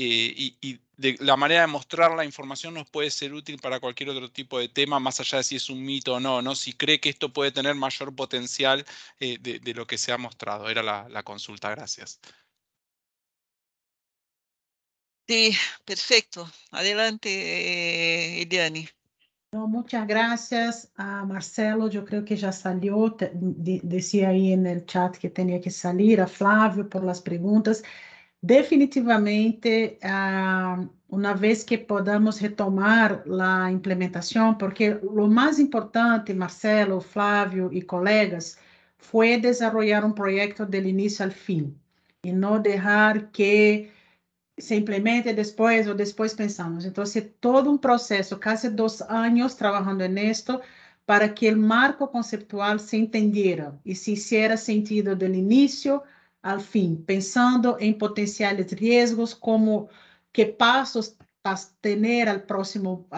Eh, y la manera de mostrar la información nos puede ser útil para cualquier otro tipo de tema, más allá de si es un mito o no, ¿no? Si cree que esto puede tener mayor potencial eh, de, de, lo que se ha mostrado. Era la, la consulta, gracias. Sí, perfecto. Adelante, Eliane. No, muchas gracias a Marcelo, yo creo que ya salió, decía ahí en el chat que tenía que salir, a Flavio por las preguntas. definitivamente ah, uma vez que podamos retomar a implementação, porque o mais importante, Marcelo, Flávio e colegas, foi desenvolver um projeto do início ao fim e não deixar que se implemente depois ou depois pensamos. Então, todo um processo, quase dois anos trabalhando nisto, para que o marco conceptual se entendiera e se hiciera sentido do início al pensando em potenciales riscos, como que passos tener próximo,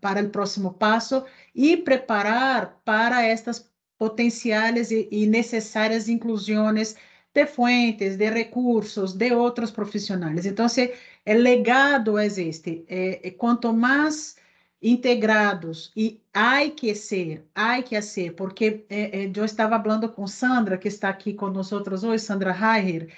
para o próximo passo e preparar para estas potenciales e necessárias inclusões de fuentes, de recursos, de outros profissionais. Então, o legado es é este. Eh, mais integrados e há que ser, há que é ser, porque é, é, eu estava falando com Sandra, que está aqui conosco hoje, Sandra Heier,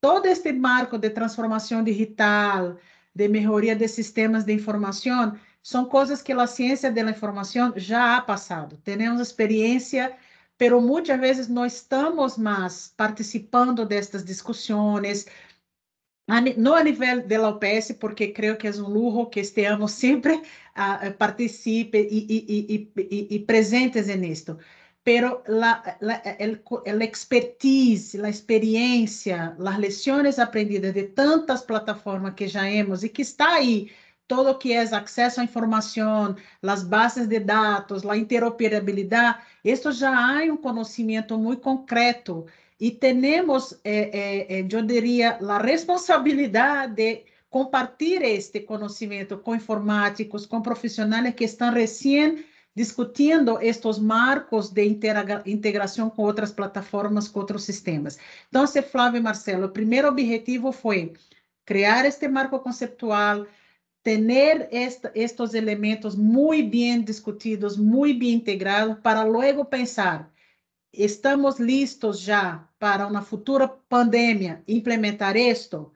todo este marco de transformação digital, de melhoria de sistemas de informação, são coisas que a ciência da informação já ha passado. Temos experiência, mas muitas vezes não estamos mais participando destas discussões, no a nível de la UPS, porque creio que é um lujo que este sempre siempre uh, participe e presentes nisto. pero la, la el, el expertise, la experiência, las lecciones aprendidas de tantas plataformas que já hemos e que está aí, todo o que é acesso à informação, as bases de dados, a interoperabilidade, isso já há um conhecimento muito concreto e temos, eh, eh, eu eh, diria, a responsabilidade de compartilhar este conhecimento com informáticos, com profissionais que estão recém discutindo estes marcos de integração com outras plataformas, com outros sistemas. Então, Flávio e Marcelo, o primeiro objetivo foi criar este marco conceptual, ter estes elementos muito bem discutidos, muito bem integrados, para logo pensar estamos listos já para uma futura pandemia implementar isto?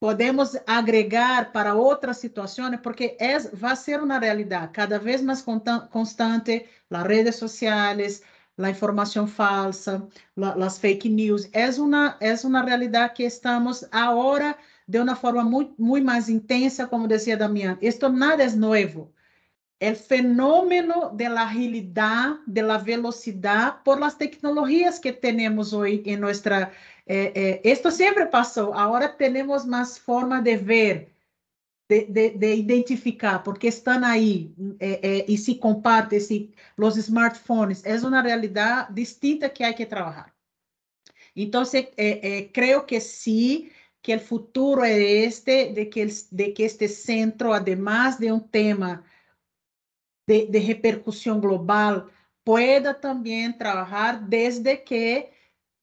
Podemos agregar para outras situações, porque é, vai ser uma realidade cada vez mais constante, as redes sociais, a informação falsa, as fake news, é uma é uma realidade que estamos agora de uma forma muito, muito mais intensa, como dizia Damián. Isto nada é novo o fenómeno de la agilidad, de la velocidad por las tecnologías que tenemos hoy en nuestra... Eh, eh, esto siempre pasó, ahora tenemos más forma de ver, de, de, de identificar, porque están ahí eh, eh y se comparten si, los smartphones. Es una realidad distinta que hay que trabajar. Entonces, eh, eh, creo que sí, que o futuro é este, de que, de que este centro, además de um tema de, de repercussão global pueda também trabalhar desde que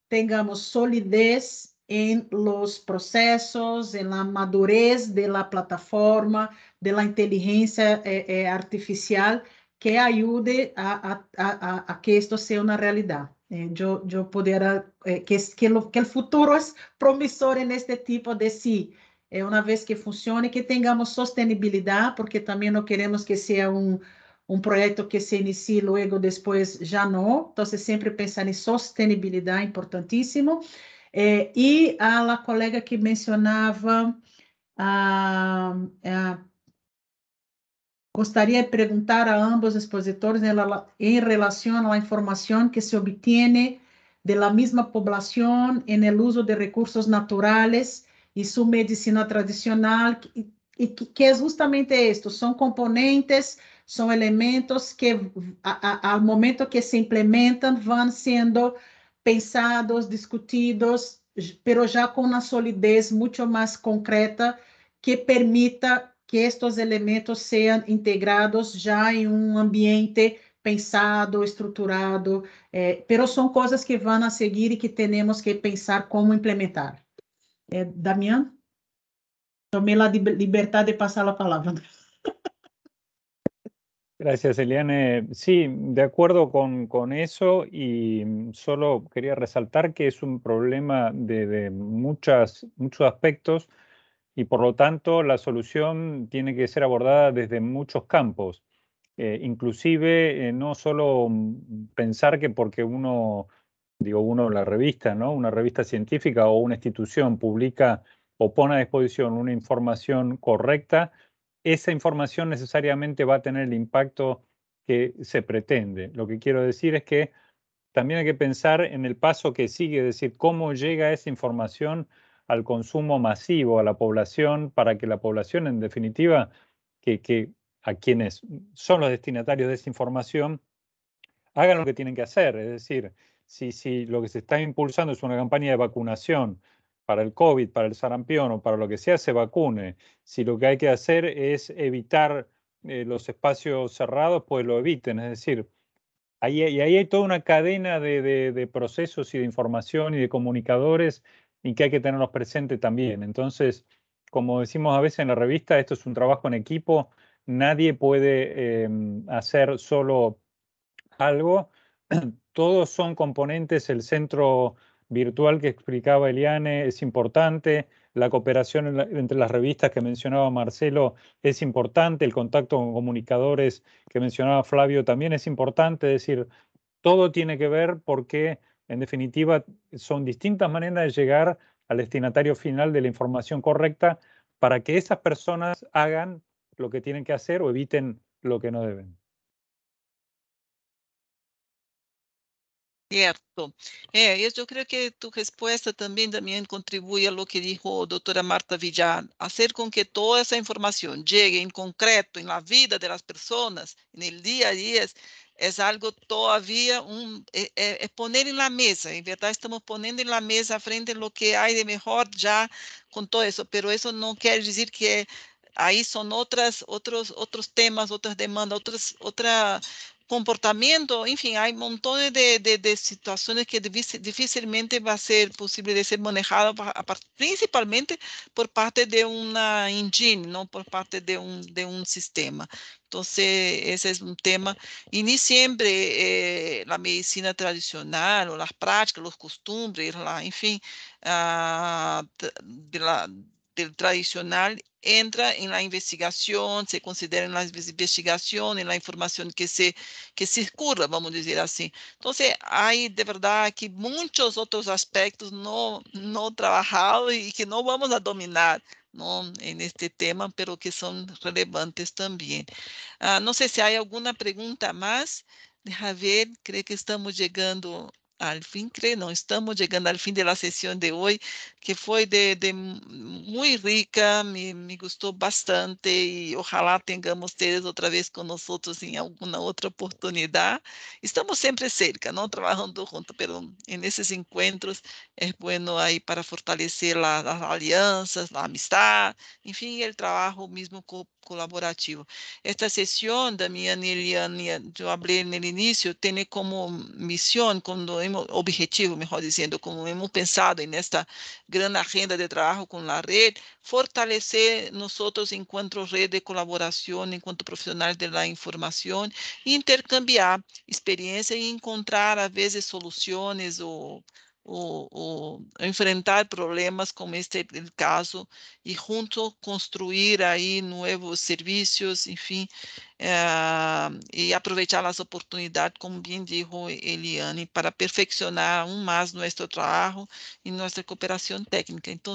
tenhamos solidez em los processos, em la madurez de la plataforma, de la inteligencia eh, eh, artificial que ayude a, a, a, a, que esto sea una realidad. Eh, yo, yo pudiera, eh, que, que, lo, que, el futuro es promisor en este tipo de sí, eh, una vez que funcione, que tengamos sostenibilidad, porque también no queremos que sea un, um projeto que se inicia logo depois já não. Então, sempre pensar em sustentabilidade, importantíssimo. É, e a colega que mencionava, gostaria de perguntar a ambos expositores em, relação à informação que se obtém da mesma população no uso de recursos naturais e sua medicina tradicional, e, e que, que é justamente isto, são componentes são elementos que, a, a, ao momento que se implementam, vão sendo pensados, discutidos, pero já com uma solidez muito mais concreta que permita que estes elementos sejam integrados já em um ambiente pensado, estruturado, eh, pero são coisas que vão a seguir e que temos que pensar como implementar. Eh, Damián, tomei a liberdade de passar a palavra. Gracias, Eliane. Sí, de acuerdo con, eso y mm, solo quería resaltar que es un problema de, muchos aspectos y por lo tanto la solución tiene que ser abordada desde muchos campos. Eh, inclusive eh, no solo mm, pensar que porque uno, digo uno, la revista, ¿no? Una revista científica o una institución publica o pone a disposición una información correcta, esa información necesariamente va a tener el impacto que se pretende. Lo que quiero decir es que también hay que pensar en el paso que sigue, es decir, cómo llega esa información al consumo masivo, a la población, para que la población, en definitiva, que a quienes son los destinatarios de esa información, hagan lo que tienen que hacer. Es decir, si, si lo que se está impulsando es una campaña de vacunación, para el COVID, para el sarampión o para lo que sea, se vacune. Si lo que hay que hacer es evitar eh, los espacios cerrados, pues lo eviten. Es decir, ahí, y ahí hay toda una cadena de, procesos y de información y de comunicadores y que hay que tenerlos presentes también. Entonces, como decimos a veces en la revista, esto es un trabajo en equipo. Nadie puede em, hacer solo algo. Todos son componentes, el centro virtual que explicaba Eliane es importante, la cooperación entre las revistas que mencionaba Marcelo es importante, el contacto con comunicadores que mencionaba Flavio también es importante, es decir, todo tiene que ver porque en definitiva son distintas maneras de llegar al destinatario final de la información correcta para que esas personas hagan lo que tienen que hacer o eviten lo que no deben. Certo. É, eu creio que tu resposta também también contribui a lo que disse a doutora Marta Villar, hacer com que toda essa informação chegue em concreto em vida de pessoas no dia a dia é algo todavía un, é pôr poner na la mesa, em verdade estamos ponendo em la mesa frente a lo que há de melhor já com todo isso, mas isso não quer dizer que aí são outros outros outros temas, outras demandas, outras otra comportamiento, en fin, hay montones de, de, de situaciones que difícilmente va a ser posible de ser manejado principalmente por parte de una engine, no por parte de un, de un sistema. Entonces, ese es un tema. Y ni siempre eh, la medicina tradicional o las prácticas, los costumbres, la, en fin, ah, de la, del tradicional entra em la investigação, se considera na investigação, na informação que se que circula, vamos dizer assim. Então, há de verdade que muitos outros aspectos não não trabalhados e que não vamos a dominar. neste este tema, mas que são relevantes também. Ah, sei se há alguma pergunta mais más. Javier, Creio que estamos chegando al fin, creo, no, estamos llegando al fin de la sesión de hoy, que fue de, muy rica, me, gustó bastante y ojalá tengamos ustedes otra vez con nosotros en alguna otra oportunidad. Estamos siempre cerca, ¿no? Trabajando juntos, pero en esos encuentros es bueno ahí para fortalecer las alianzas, la amistad, en fin, el trabajo mismo colaborativo. Esta sesión, Damián y Eliane, yo hablé en el inicio, tiene como misión cuando hemos objetivo, melhor dizendo, como hemos pensado em esta grande agenda de trabalho com a rede fortalecer nós, enquanto rede de colaboração enquanto profissionais da de la intercambiar experiência e encontrar a vezes soluções ou o, o, enfrentar problemas como este caso e junto construir aí novos serviços, enfim, e ah, aproveitar as oportunidades, como bem disse Eliane, para perfeccionar aún mais nosso trabalho e nossa cooperação técnica. Então,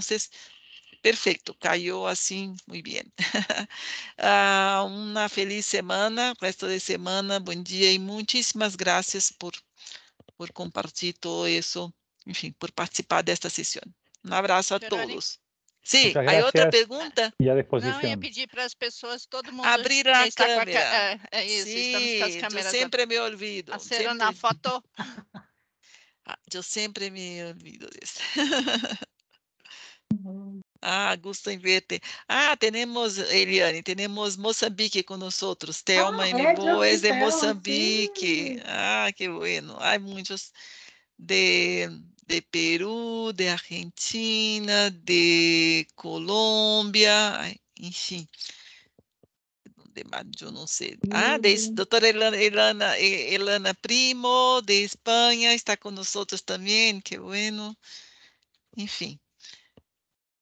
perfeito, caiu assim, muito bem. Ah, uma feliz semana, resto de semana, bom dia e muitíssimas graças por, por compartilhar tudo isso enfim, por participar desta sessão. Um abraço a todos. Sim, aí outra pergunta. E a Não, ia pedir para as pessoas, todo mundo. Abrir a câmera. A, é, é isso, Sim, estamos com as câmeras. Eu sempre me olvido. Hacer na foto. ah, eu sempre me olvido disso. ah, Gusto Inverte. Ah, temos, Eliane, temos Moçambique conosco outros. Thelma ah, é, é de Moçambique. Sim. Ah, que bueno. Ai, muitos de, de Peru, de Argentina, de Colômbia, enfim. eu não sei. Ah, de, mm. doutora Elana, eh, Elana, Primo, de Espanha, está conosco também, que bueno. Enfim.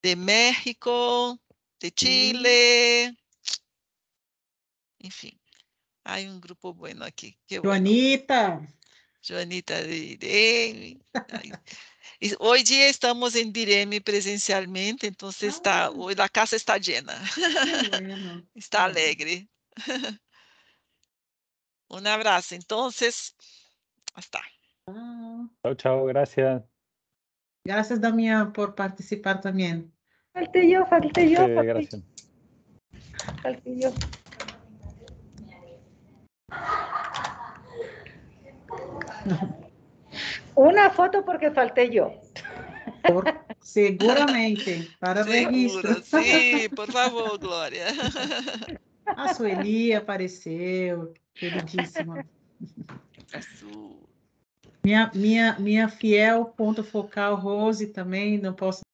De México, de mm. Chile, enfim. Há um grupo bueno aqui. Juanita. Joanita! Bueno. Joanita de Hoy día estamos en Direme presencialmente, entonces está, ah. la casa está llena. Está alegre. Un abrazo, entonces, hasta. Chao, chao, gracias. Gracias, Damián, por participar también. Falté yo, falté yo. gracias. Falté yo. uma Una foto porque falté yo. Por, seguramente, para registro. Sim, por favor, Glória. A Sueli apareceu, queridíssima. A é Su. Minha, minha, minha fiel ponto focal, Rose, também, não posso